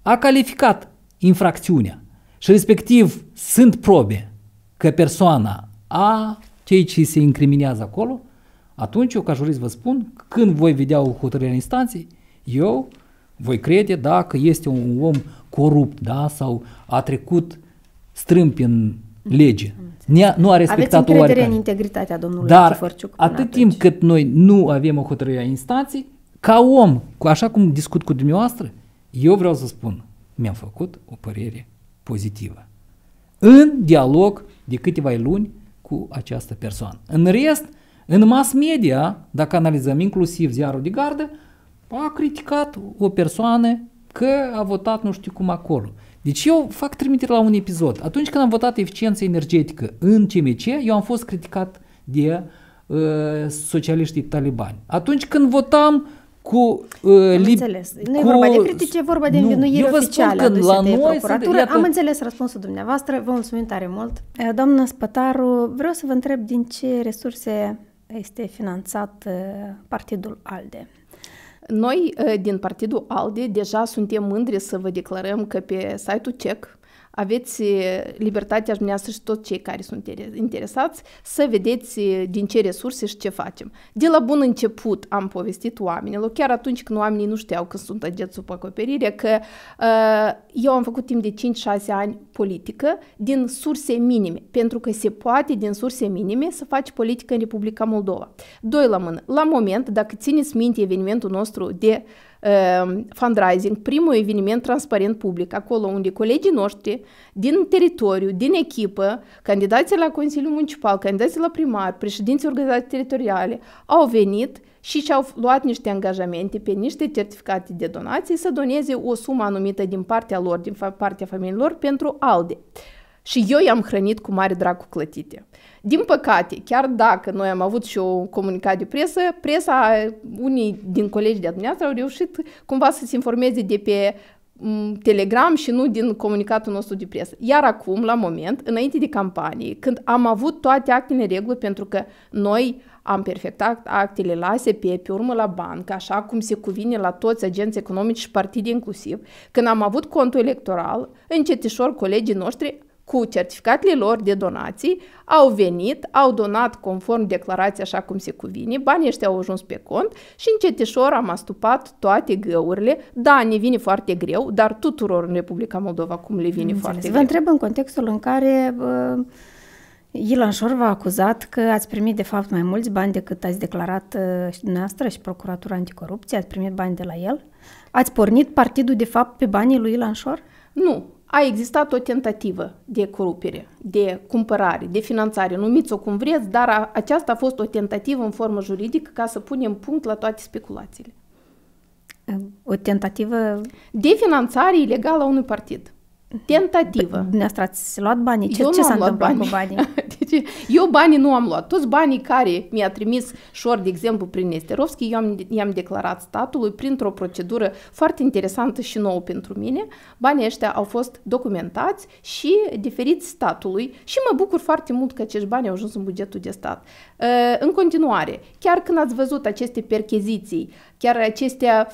a calificat infracțiunea și respectiv sunt probe că persoana a cei ce se incriminează acolo, atunci eu ca jurist vă spun când voi vedea o hotărâre în instanței, eu voi crede dacă este un om corupt da, sau a trecut strâmp în lege. Ne-a, nu a respectat Aveți încredere oarecare. în integritatea domnului Dar Ciforciuc, atât atunci. timp cât noi nu avem o hotărâre a instanței, ca om, cu așa cum discut cu dumneavoastră, eu vreau să spun, mi-am făcut o părere pozitivă. În dialog de câteva luni cu această persoană. În rest, în mass media, dacă analizăm inclusiv ziarul de gardă, a criticat o persoană că a votat nu știu cum acolo. Deci eu fac trimitere la un episod. Atunci când am votat eficiența energetică în CMC, eu am fost criticat de uh, socialiștii talibani. Atunci când votam cu... Uh, am lib- Nu cu... e vorba de critici, e vorba de învinuiri oficiale aduse la de noi procuratură. Iată... Am înțeles răspunsul dumneavoastră, vă mulțumim tare mult. Eh, Doamna Spătaru, vreau să vă întreb din ce resurse este finanțat uh, partidul ALDE. Noi, uh, din partidul ALDE, deja suntem mândri să vă declarăm că pe site-ul CEC, aveți libertatea, aș dumneavoastră și toți cei care sunt interesați, să vedeți din ce resurse și ce facem. De la bun început am povestit oamenilor, chiar atunci când oamenii nu știau că sunt agenți sub acoperire, că uh, eu am făcut timp de 5-6 ani politică din surse minime, pentru că se poate din surse minime să faci politică în Republica Moldova. Doi la mână. La moment, dacă țineți minte evenimentul nostru de uh, uh, fundraising, primul eveniment transparent public, acolo unde colegii noștri din teritoriu, din echipă, candidații la Consiliul Municipal, candidații la primar, președinții organizații teritoriale, au venit și și-au luat niște angajamente pe niște certificate de donații să doneze o sumă anumită din partea lor, din partea familiilor pentru ALDE. Și eu i-am hrănit cu mare drag cu clătite. Din păcate, chiar dacă noi am avut și o comunicat de presă, presa, unii din colegi de-a dumneavoastră au reușit cumva să se informeze de pe mm, Telegram și nu din comunicatul nostru de presă. Iar acum, la moment, înainte de campanie, când am avut toate actele în regulă, pentru că noi am perfectat actele la SP, pe urmă la bancă, așa cum se cuvine la toți agenți economici și partide inclusiv, când am avut contul electoral, încetișor colegii noștri cu certificatele lor de donații, au venit, au donat conform declarației așa cum se cuvine, banii ăștia au ajuns pe cont și încetișor am astupat toate găurile. Da, ne vine foarte greu, dar tuturor în Republica Moldova cum le vine foarte greu. Vă întreb în contextul în care Ilanșor Ilan v-a acuzat că ați primit de fapt mai mulți bani decât ați declarat uh, și dumneavoastră și Procuratura Anticorupție, ați primit bani de la el. Ați pornit partidul de fapt pe banii lui Ilan Nu, a existat o tentativă de corupere, de cumpărare, de finanțare, numiți-o cum vreți, dar a, aceasta a fost o tentativă în formă juridică ca să punem punct la toate speculațiile. O tentativă... De finanțare ilegală a unui partid. Păi, tentativă. Dumneavoastră ați luat banii? Ce, Eu ce s-a întâmplat banii. cu banii? știi? Eu banii nu am luat. Toți banii care mi-a trimis șor, de exemplu, prin Nesterovski, eu am, i-am declarat statului printr-o procedură foarte interesantă și nouă pentru mine. Banii ăștia au fost documentați și diferiți statului și mă bucur foarte mult că acești bani au ajuns în bugetul de stat. Ă, în continuare, chiar când ați văzut aceste percheziții Chiar acestea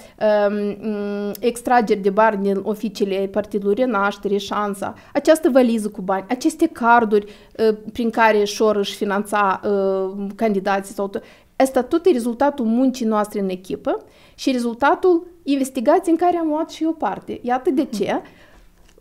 um, mm, extrageri de bani din oficiile partidului Renaștere, Șansa, această valiză cu bani, aceste carduri uh, prin care șor își finanța uh, candidații sau tot, Asta tot e rezultatul muncii noastre în echipă și rezultatul investigației în care am luat și eu parte. Iată de ce. Mhm.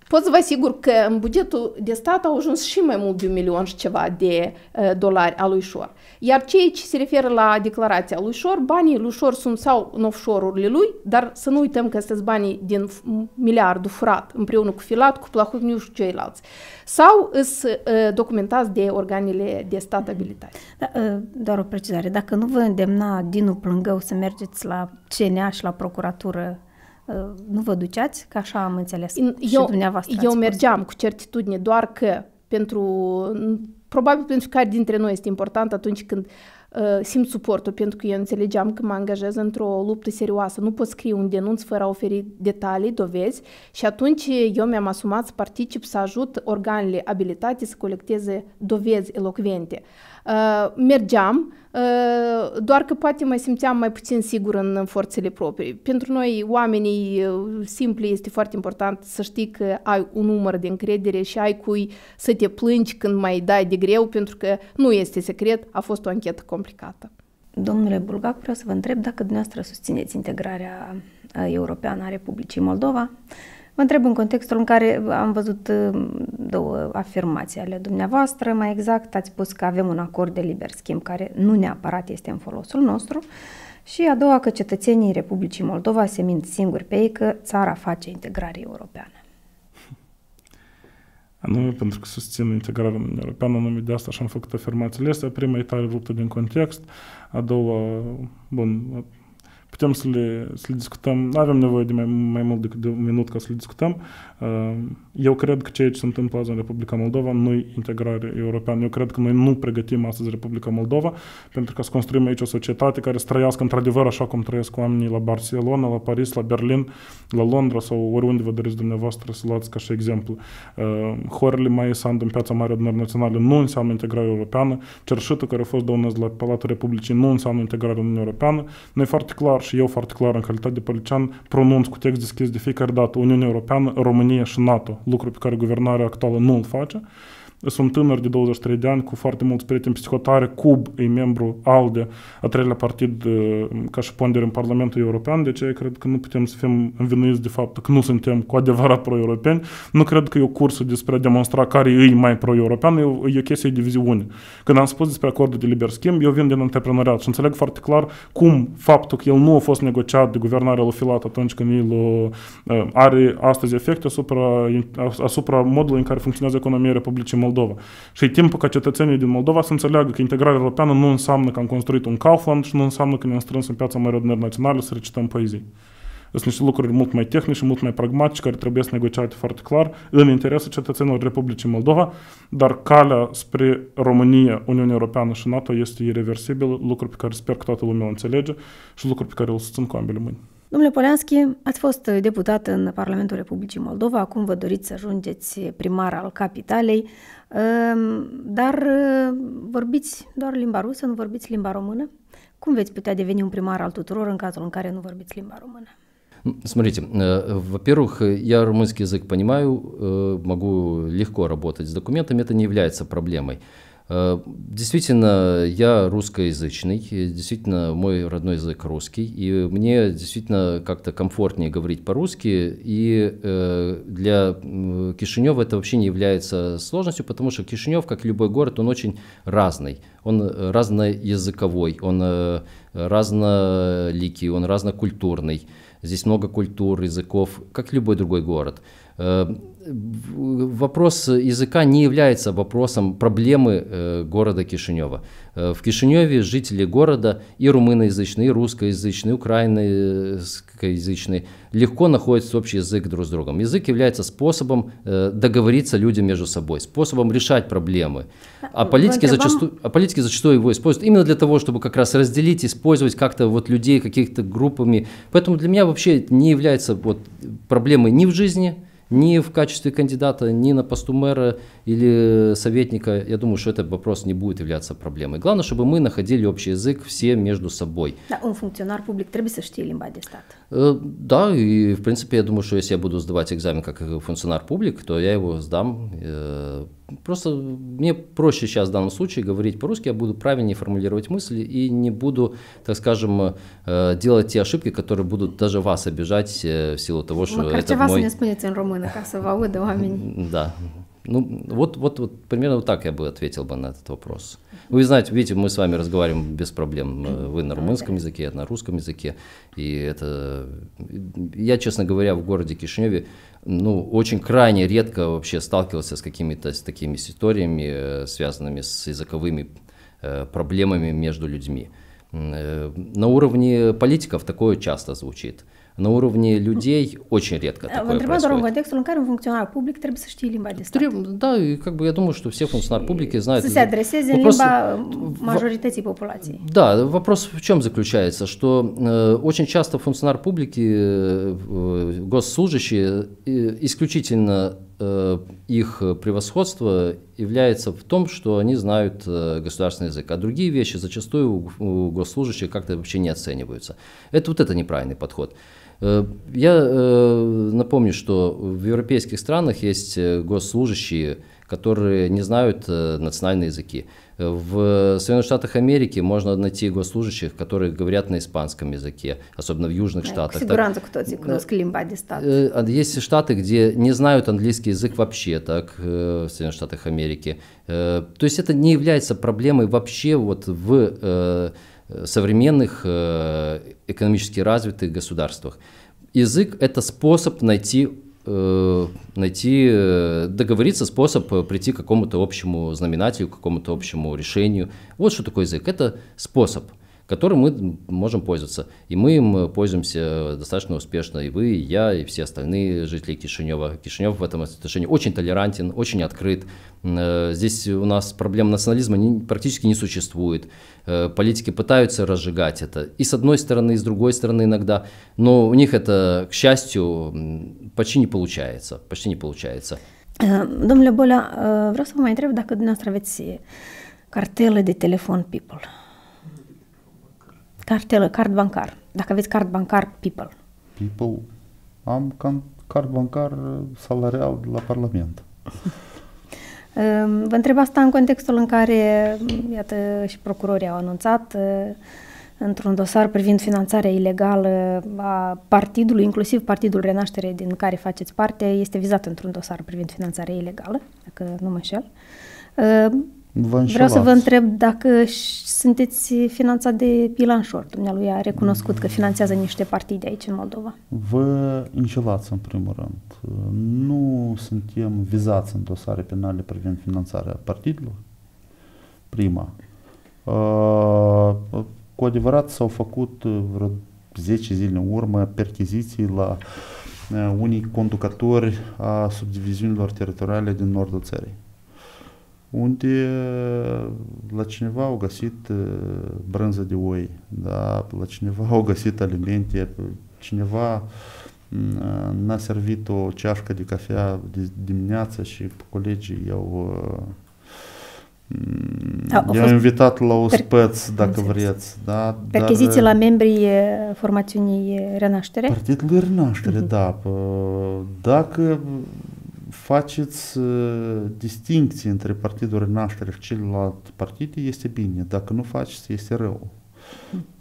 Pot să vă asigur că în bugetul de stat au ajuns și mai mult de un milion și ceva de uh, dolari al lui Șor. Iar cei ce se referă la declarația lui Șor, banii lui Șor sunt sau în offshore-urile lui, dar să nu uităm că sunt banii din miliardul furat, împreună cu Filat, cu Plahotniu și ceilalți. Sau îs uh, documentați de organele de stat abilitate. Da, uh, doar o precizare. Dacă nu vă îndemna Dinu Plângău să mergeți la CNA și la procuratură nu vă duceați, că așa am înțeles eu, și dumneavoastră. Eu mergeam spus. cu certitudine, doar că pentru, probabil pentru care dintre noi este important atunci când uh, simt suportul, pentru că eu înțelegeam că mă angajez într-o luptă serioasă. Nu pot scrie un denunț fără a oferi detalii, dovezi și atunci eu mi-am asumat să particip, să ajut organele abilitate să colecteze dovezi elocvente. Uh, mergeam, э, э, doar că poate mai simțeam mai puțin sigur în forțele proprii. Pentru noi, oamenii uh, simpli, este foarte important să știi că ai un număr de încredere și ai cui să te plângi când mai dai de greu, pentru că nu este secret, a fost o anchetă complicată. Domnule Bulgac, vreau să vă întreb dacă dumneavoastră susțineți integrarea uh, europeană a Republicii Moldova Vă întreb în contextul în care am văzut uh, două afirmații ale dumneavoastră, mai exact ați spus că avem un acord de liber schimb care nu neapărat este în folosul nostru și a doua că cetățenii Republicii Moldova se mint singuri pe ei că țara face integrare europeană. Anume pentru că susțin integrarea Uniunii europeană, anume de asta și-am făcut afirmațiile astea. Prima e tare ruptă din context, a doua, bun, putem să le, să le discutăm. Avem nevoie de mai, mai mult decât de un minut ca să le discutăm. Uh, eu cred că ceea ce se întâmplă azi în Republica Moldova nu e integrare europeană. Eu cred că noi nu pregătim astăzi Republica Moldova pentru că să construim aici o societate care să trăiască într-adevăr așa cum trăiesc oamenii la Barcelona, la Paris, la Berlin, la Londra sau oriunde vă doriți dumneavoastră să luați ca și exemplu. Uh, horele mai sunt în piața mare adunări naționale nu înseamnă integrare europeană. Cerșitul care a fost dăunat la Palatul Republicii nu înseamnă integrare în Uniunea Europeană. Noi foarte clar și eu foarte clar în calitate de politician pronunț cu text deschis de fiecare dată Uniunea Europeană, România și NATO, lucru pe care guvernarea actuală nu îl face. Sunt tânăr de 23 de ani cu foarte mulți prieteni psihotare. Cub e membru ALDE, a treilea partid uh, ca și pondere în Parlamentul European. Deci, eu cred că nu putem să fim învinuiți de fapt că nu suntem cu adevărat pro-europeni. Nu cred că e o cursă despre a demonstra care e mai pro-european. E o, e o chestie de viziune. Când am spus despre acordul de liber schimb, eu vin din antreprenoriat și înțeleg foarte clar cum faptul că el nu a fost negociat de guvernarea lui Filat atunci când el uh, are astăzi efecte asupra, asupra modului în care funcționează economia Republicii Moldova. Și timp ca cetățenii din Moldova să înțeleagă că integrarea europeană nu înseamnă că am construit un Kaufland și nu înseamnă că ne-am strâns în piața mai Ordinări Naționale să recităm poezii. Sunt niște lucruri mult mai tehnice, mult mai pragmatice, care trebuie să negociate foarte clar în interesul cetățenilor Republicii Moldova, dar calea spre România, Uniunea Europeană și NATO este irreversibilă, lucru pe care sper că toată lumea o înțelege și lucru pe care îl susțin cu ambele mâini. Domnule Poleanski, ați fost deputat în Parlamentul Republicii Moldova, acum vă doriți să ajungeți primar al capitalei, ehm, dar ehm, vorbiți doar limba rusă, nu vorbiți limba română? Cum veți putea deveni un primar al tuturor în cazul în care nu vorbiți limba română? Смотрите, mm, eh, во-первых, я румынский язык понимаю, э, могу легко работать с документами, это не является проблемой. Э, действительно, я русскоязычный, действительно, мой родной язык русский, и мне действительно как-то комфортнее говорить по-русски, и э, для Кишинева это вообще не является сложностью, потому что Кишинев, как и любой город, он очень разный, он разноязыковой, он э, разноликий, он разнокультурный, здесь много культур, языков, как любой другой город – Э, вопрос языка не является вопросом проблемы э, города Кишинева. Э, в Кишиневе жители города и румыноязычные, и русскоязычные, и украиноязычные легко находят общий язык друг с другом. Язык является способом договориться людям между собой, способом решать проблемы. А политики, зачастую, а политики зачастую его используют именно для того, чтобы как раз разделить, использовать как-то вот людей какими то группами. Поэтому для меня вообще не является вот проблемой ни в жизни, ни в качестве кандидата, ни на посту мэра или советника, я думаю, что этот вопрос не будет являться проблемой. Главное, чтобы мы находили общий язык все между собой. Да, он функционар публик, требуется, să știe limba Да, и в принципе, я думаю, что если я буду сдавать экзамен как функционар публик, то я его сдам э, Просто мне проще сейчас в данном случае говорить по-русски, я буду правильнее формулировать мысли и не буду, так скажем, э, делать те ошибки, которые будут даже вас обижать э, в силу того, ну, что Макар, это вас мой... не спынется румына, как савауды Да. Ну, вот, вот, вот примерно вот так я бы ответил бы на этот вопрос. Вы знаете, видите, мы с вами разговариваем без проблем. Э, вы на румынском языке, я на русском языке. И это... Я, честно говоря, в городе Кишиневе ну, очень крайне редко вообще сталкивался с какими-то с такими историями, э, связанными с языковыми э, проблемами между людьми. Э, на уровне политиков такое часто звучит – на уровне людей очень редко э, такое Vă происходит. doar în в în care un funcționar public trebuie să știe limba de stat. и как бы я думаю, что все функционары публики знают. Să se адресeze вопрос, limba Да, вопрос в чем заключается, что э, очень часто функционар публики, э, госслужащие, э, исключительно э, их превосходство является в том, что они знают э, государственный язык, а другие вещи зачастую у госслужащих как-то вообще не оцениваются. Это вот это неправильный подход. Э, я э, напомню, что в европейских странах есть э, госслужащие, которые не знают национальные языки. В Соединенных Штатах Америки можно найти госслужащих, которые говорят на испанском языке, особенно в южных штатах. Сигуранцу кто так, а, Есть штаты, где не знают английский язык вообще, так, в Соединенных Штатах Америки. То есть это не является проблемой вообще вот в современных э, экономически развитых государствах. Язык – это способ найти э, найти, э, договориться, способ прийти к какому-то общему знаменателю, к какому-то общему решению. Вот что такое язык. Это способ которым мы можем пользоваться. И мы им э, пользуемся достаточно успешно, и вы, и я, и все остальные жители Кишинева. Кишинев в этом отношении очень толерантен, очень открыт. Э, здесь у нас проблема национализма практически не существует. Э, политики пытаются разжигать это и с одной стороны, и с другой стороны иногда, но у них это, к счастью, почти не получается, почти не получается. Думаю, Bolea, vreau să vă mai întreb dacă dumneavoastră aveți People. Cartelă, card bancar. Dacă aveți card bancar, people. People. Am cam card bancar uh, salarial de la Parlament. Um, vă întreb asta în contextul în care, mm, iată, și procurorii au anunțat uh, într-un dosar privind finanțarea ilegală a partidului, inclusiv Partidul Renaștere din care faceți parte, este vizat într-un dosar privind finanțarea ilegală, dacă nu mă înșel. Um, Vă înșelați. Vreau să vă întreb dacă sunteți finanțat de Ilan Șor. Dumnealui a recunoscut că finanțează niște partide aici în Moldova. Vă înșelați în primul rând. Nu suntem vizați în dosare penale privind finanțarea partidelor. Prima. Uh, cu adevărat s-au făcut vreo 10 zile în urmă percheziții la uh, unii conducători a subdiviziunilor teritoriale din nordul țării unde uh, la cineva au găsit uh, brânză de oi, da, la cineva au găsit alimente, cineva mm, uh, n-a servit o ceașcă de cafea de dimineață și colegii i-au mm, au, invitat la spăț, per... dacă vreți. Da, Percheziții la membrii formațiunii Renaștere? Partidului Renaștere, mm-hmm. da. Dacă faceți uh, distinții între partidul Renaștere și celălalt partid, este bine. Dacă nu faceți, este rău.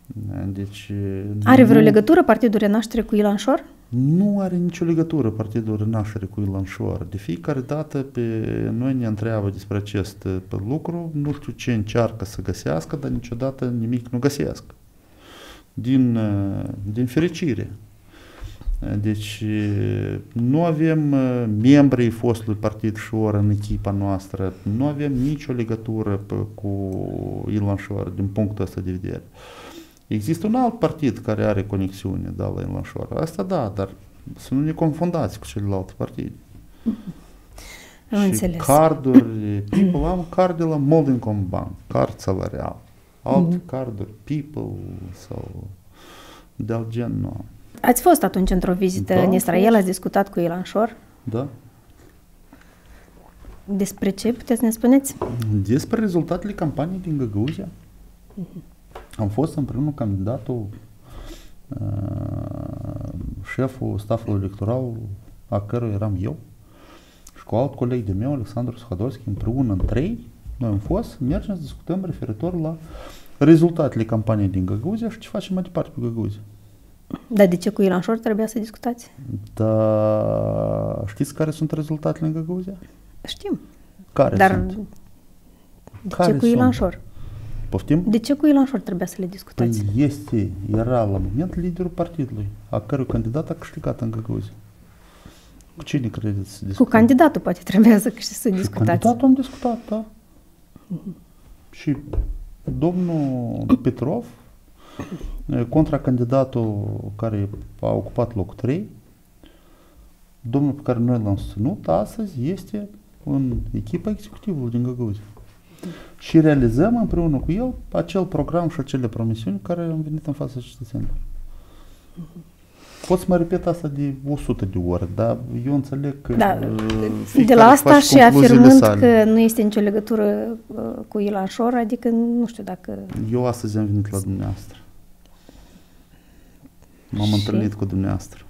Da, deci, uh, are vreo nu, legătură Partidul Renaștere cu Ilan Șor? Nu are nicio legătură Partidul Renaștere cu Ilan Șor. De fiecare dată pe noi ne întreabă despre acest uh, lucru, nu știu ce încearcă să găsească, dar niciodată nimic nu găsească. Din, din fericire. Deci nu avem uh, membrii fostului partid Șor în echipa noastră, nu avem nicio legătură cu Ilan Șor din punctul ăsta de vedere. Există un alt partid care are conexiune da, la Ilan Șor. Asta da, dar să nu ne confundați cu celelalte partide. Am și înțeles. carduri, people, am card de la Moldencom Bank, card salarial, alt mm-hmm. carduri, people sau de alt gen nu am. Ați fost atunci într-o vizită da, în Israel, ați discutat cu Șor? Da. Despre ce puteți să ne spuneți? Despre rezultatele campaniei din Găgăuzia. Mm-hmm. Am fost împreună candidatul, uh, șeful stafului electoral a cărui eram eu și cu alt coleg de meu, Alexandru Suhadolski, împreună în trei, noi am fost, mergem să discutăm referitor la rezultatele campaniei din Găgăuzia și ce facem mai departe cu Găgăuzia. Dar de ce cu Ilan Șor trebuia să discutați? Da, știți care sunt rezultatele în Găgăuzea? Știm. Care Dar sunt? de care ce cu Ilan Șor? Poftim? De ce cu Ilan Șor trebuia să le discutați? Păi este, era la moment liderul partidului, a cărui candidat a câștigat în Găgăuzea. Cu cine credeți să discutați? Cu candidatul poate trebuia să, să discutați. Cu candidatul am discutat, da. Mm-hmm. Și domnul Petrov Eh, contracandidatul care a ocupat locul 3, domnul pe care noi l-am susținut astăzi, este în echipa executivului din Găgăuzi. Și realizăm împreună cu el acel program și acele promisiuni care am venit în fața cetățenilor. Pot să mă repet asta de 100 de ori, dar eu înțeleg că... Da, eh, de la asta și afirmând sale. că nu este nicio legătură eh, cu Ilan Șor, adică nu știu dacă... Eu astăzi am venit la dumneavoastră. M-am și... întâlnit cu dumneavoastră.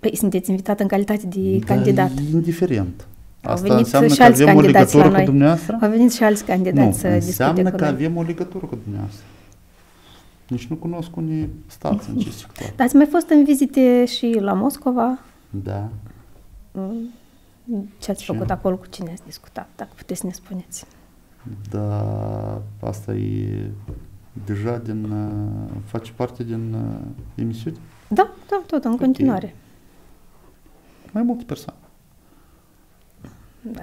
Păi sunteți invitat în calitate de da, candidat. Indiferent. Asta Au venit înseamnă și că alți avem o legătură cu dumneavoastră? Au venit și alți candidați nu, să înseamnă că cu noi. avem o legătură cu dumneavoastră. Nici nu cunosc unii stați în ce sector. Dar ați mai fost în vizite și la Moscova? Da. Mm. Ce ați ce? făcut acolo, cu cine ați discutat, dacă puteți să ne spuneți? Da, asta e deja din, uh, face parte din uh, emisiune? Da, da, tot, în continuare. Mai multe persoane.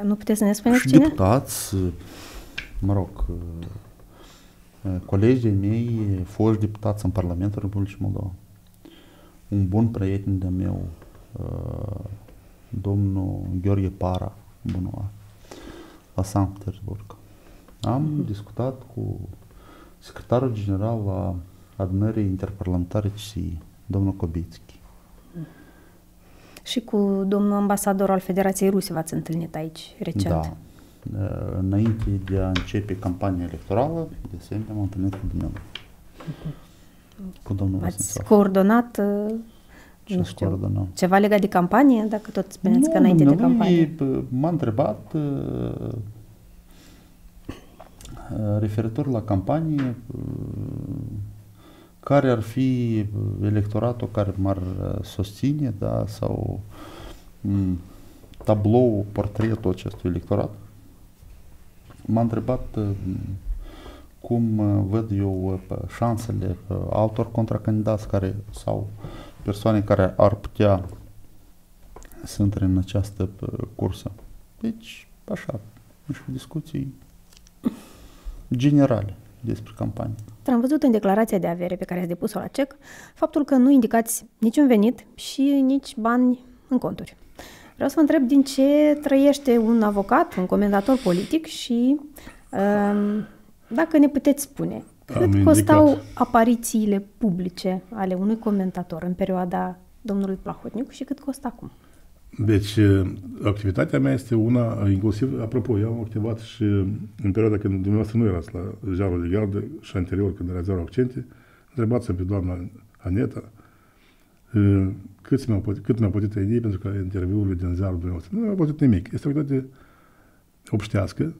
Nu puteți să ne spuneți și cine? deputați, mă rog, uh, colegii mei, foști deputați în Parlamentul Republicii Moldova. Un bun prieten de meu, domnul Gheorghe Para Bunua, la Sankt Petersburg. Am mhm. discutat cu secretarul general a adunării interparlamentare CSI, domnul Kobitski. Și cu domnul ambasador al Federației Ruse v-ați întâlnit aici recent. Da. Înainte de a începe campania electorală, de asemenea, m-am întâlnit cu dumneavoastră. Cu domnul uh, Ați coordonat Ce nu știu, ceva legat de campanie, dacă tot spuneți nu, că înainte de campanie. M-a întrebat uh, Eh, referitor la campanie, eh, care ar fi electoratul care m-ar eh, susține, da, sau mm, tablou, portretul acestui electorat. M-a întrebat cum văd eu șansele altor contracandidați care sau persoane care ar putea să intre în această cursă. Deci, așa, nu știu, discuții generale despre campanie. Am văzut în declarația de avere pe care ați depus-o la CEC faptul că nu indicați niciun venit și nici bani în conturi. Vreau să vă întreb din ce trăiește un avocat, un comentator politic și ehm, dacă ne puteți spune cât Am costau indicat. aparițiile publice ale unui comentator în perioada domnului Plahotniuc și cât costă acum? Deci, uh, activitatea mea este una, uh, inclusiv, apropo, eu am activat și uh, în perioada când dumneavoastră nu erați la jarul de gardă și anterior când era ziarul accente, întrebați pe doamna Aneta cât mi-a putut, cât mi-a putut idei pentru că interviurile din ziarul dumneavoastră. Nu mi-a putut nimic. Este o activitate obștească.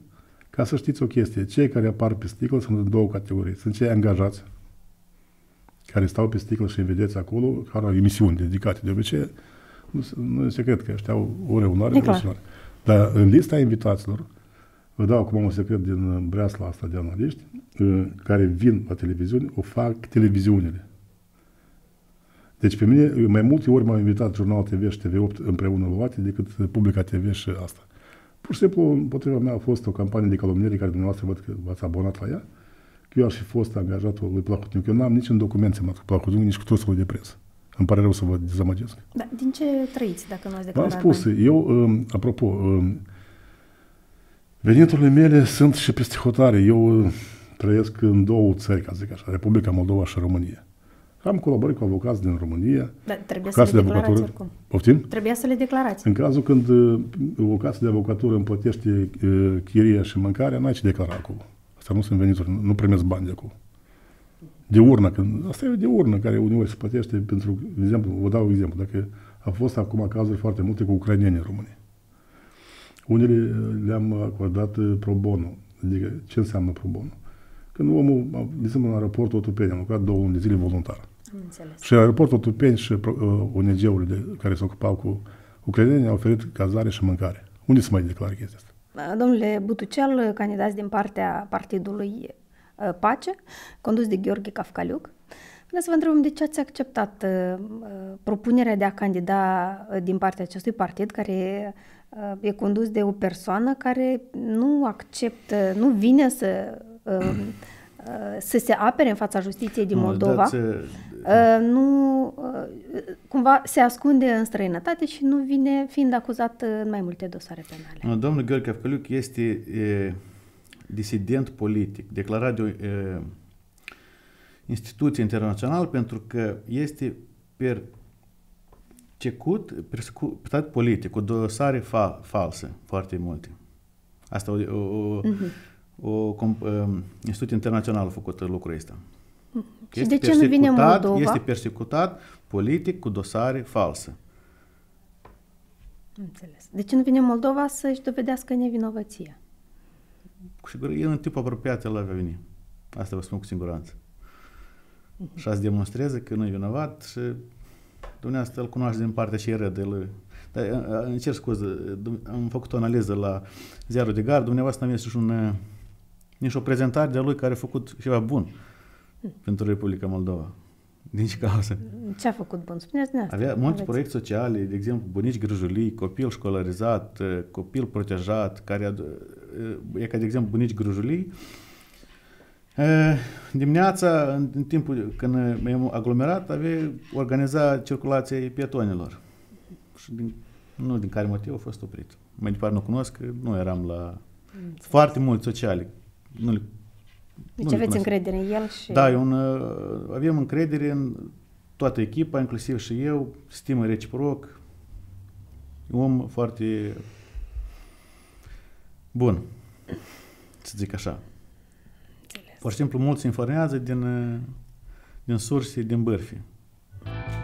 Ca să știți o chestie, cei care apar pe sticlă sunt în două categorii. Sunt cei angajați, care stau pe sticlă și vedeți acolo, care au emisiuni dedicate de obicei, nu este secret că ăștia au o reunare, o Dar în lista invitaților, vă dau acum un secret din breasla asta de analiști, uh, care vin la televiziune, o fac televiziunile. Deci pe mine, mai multe ori m-au invitat Jurnal TV și TV8 împreună luate decât Publica TV și asta. Pur și simplu, împotriva mea a fost o campanie de calomniere care dumneavoastră văd că v-ați abonat la ea, că eu aș fi fost angajatul lui Placutnic. Eu n-am nici în document semnat cu Plahotniuc, nici cu trustul de presă. Îmi pare rău să vă dezamăgesc. Da, din ce trăiți dacă nu ați declarat V-am spus, bani? eu, um, apropo, um, veniturile mele sunt și peste hotare. Eu um, trăiesc în două țări, ca zic așa, Republica Moldova și România. Am colaborat cu avocați din România. Dar trebuie să le de declarați avocatură. oricum. Poftim? Trebuia să le declarați. În cazul când uh, o casă de avocatură împătește uh, chiria și mâncarea, n-ai ce declara acolo. Asta nu sunt venituri, nu primesc bani de acolo de urnă, că asta e de urnă care uneori se plătește pentru, de exemplu, vă dau un exemplu, dacă a fost acum cazuri foarte multe cu ucraineni în România. Unele eh, le-am acordat eh, pro bono. Adică, ce înseamnă pro bono? Când omul, de exemplu, în aeroportul Otopeni, am lucrat două luni de zile voluntar. Înțeles. Și aeroportul Otopeni și uh, ONG-urile care se ocupau cu ucraineni au oferit cazare și mâncare. Unde se mai declară chestia asta? Da, domnule Butucel, candidați din partea partidului Uh, pace, condus de Gheorghe Cafcaliuc. Vreau să vă întrebăm de ce ați acceptat uh, uh, propunerea de a candida din partea acestui partid care e condus de o persoană care nu acceptă, nu vine să să se apere în fața justiției din Moldova, nu cumva se ascunde în străinătate și nu vine fiind acuzat în mai multe dosare penale. Domnul Gheorghe Cafcaliuc este e disident politic, declarat de o e, instituție internațională pentru că este persecut, persecutat politic, cu dosare fa- false foarte multe. Asta o, o, uh-huh. o mhm. o um, instituție internațională a făcut lucrul ăsta. Uh-huh. Și de ce nu vine Moldova? Este persecutat politic cu dosare false. Înțeles. De ce nu vine Moldova să-și dovedească nevinovăția? siguranță, el în timp apropiat el avea veni. Asta vă spun cu siguranță. Uh-huh. Și ați demonstreze că nu e vinovat și dumneavoastră îl cunoaște din partea și rău de el. Dar îmi cer scuze, am făcut o analiză la ziarul de gard, dumneavoastră nu este și un, nici o prezentare de lui care a făcut ceva bun mhm. pentru Republica Moldova. Din ce cauză? Ce a făcut bun? Spuneți asta. Avea multe aveți. proiecte sociale, de exemplu, bunici grijulii, copil școlarizat, copil protejat, care e ca de exemplu bunici grujulii, Dimineața, în timpul când am aglomerat, avea organiza circulația pietonilor. Și din, nu din care motiv a fost oprit. Mai departe nu cunosc, că nu eram la... Înțeles. Foarte mulți sociali. Nu le, deci nu aveți cunosc. încredere în el și... Da, un, uh, avem încredere în toată echipa, inclusiv și eu, stimă reciproc, un om foarte Bun. Să zic așa. Pur și simplu mulți informează din, eh, din surse, din bârfii.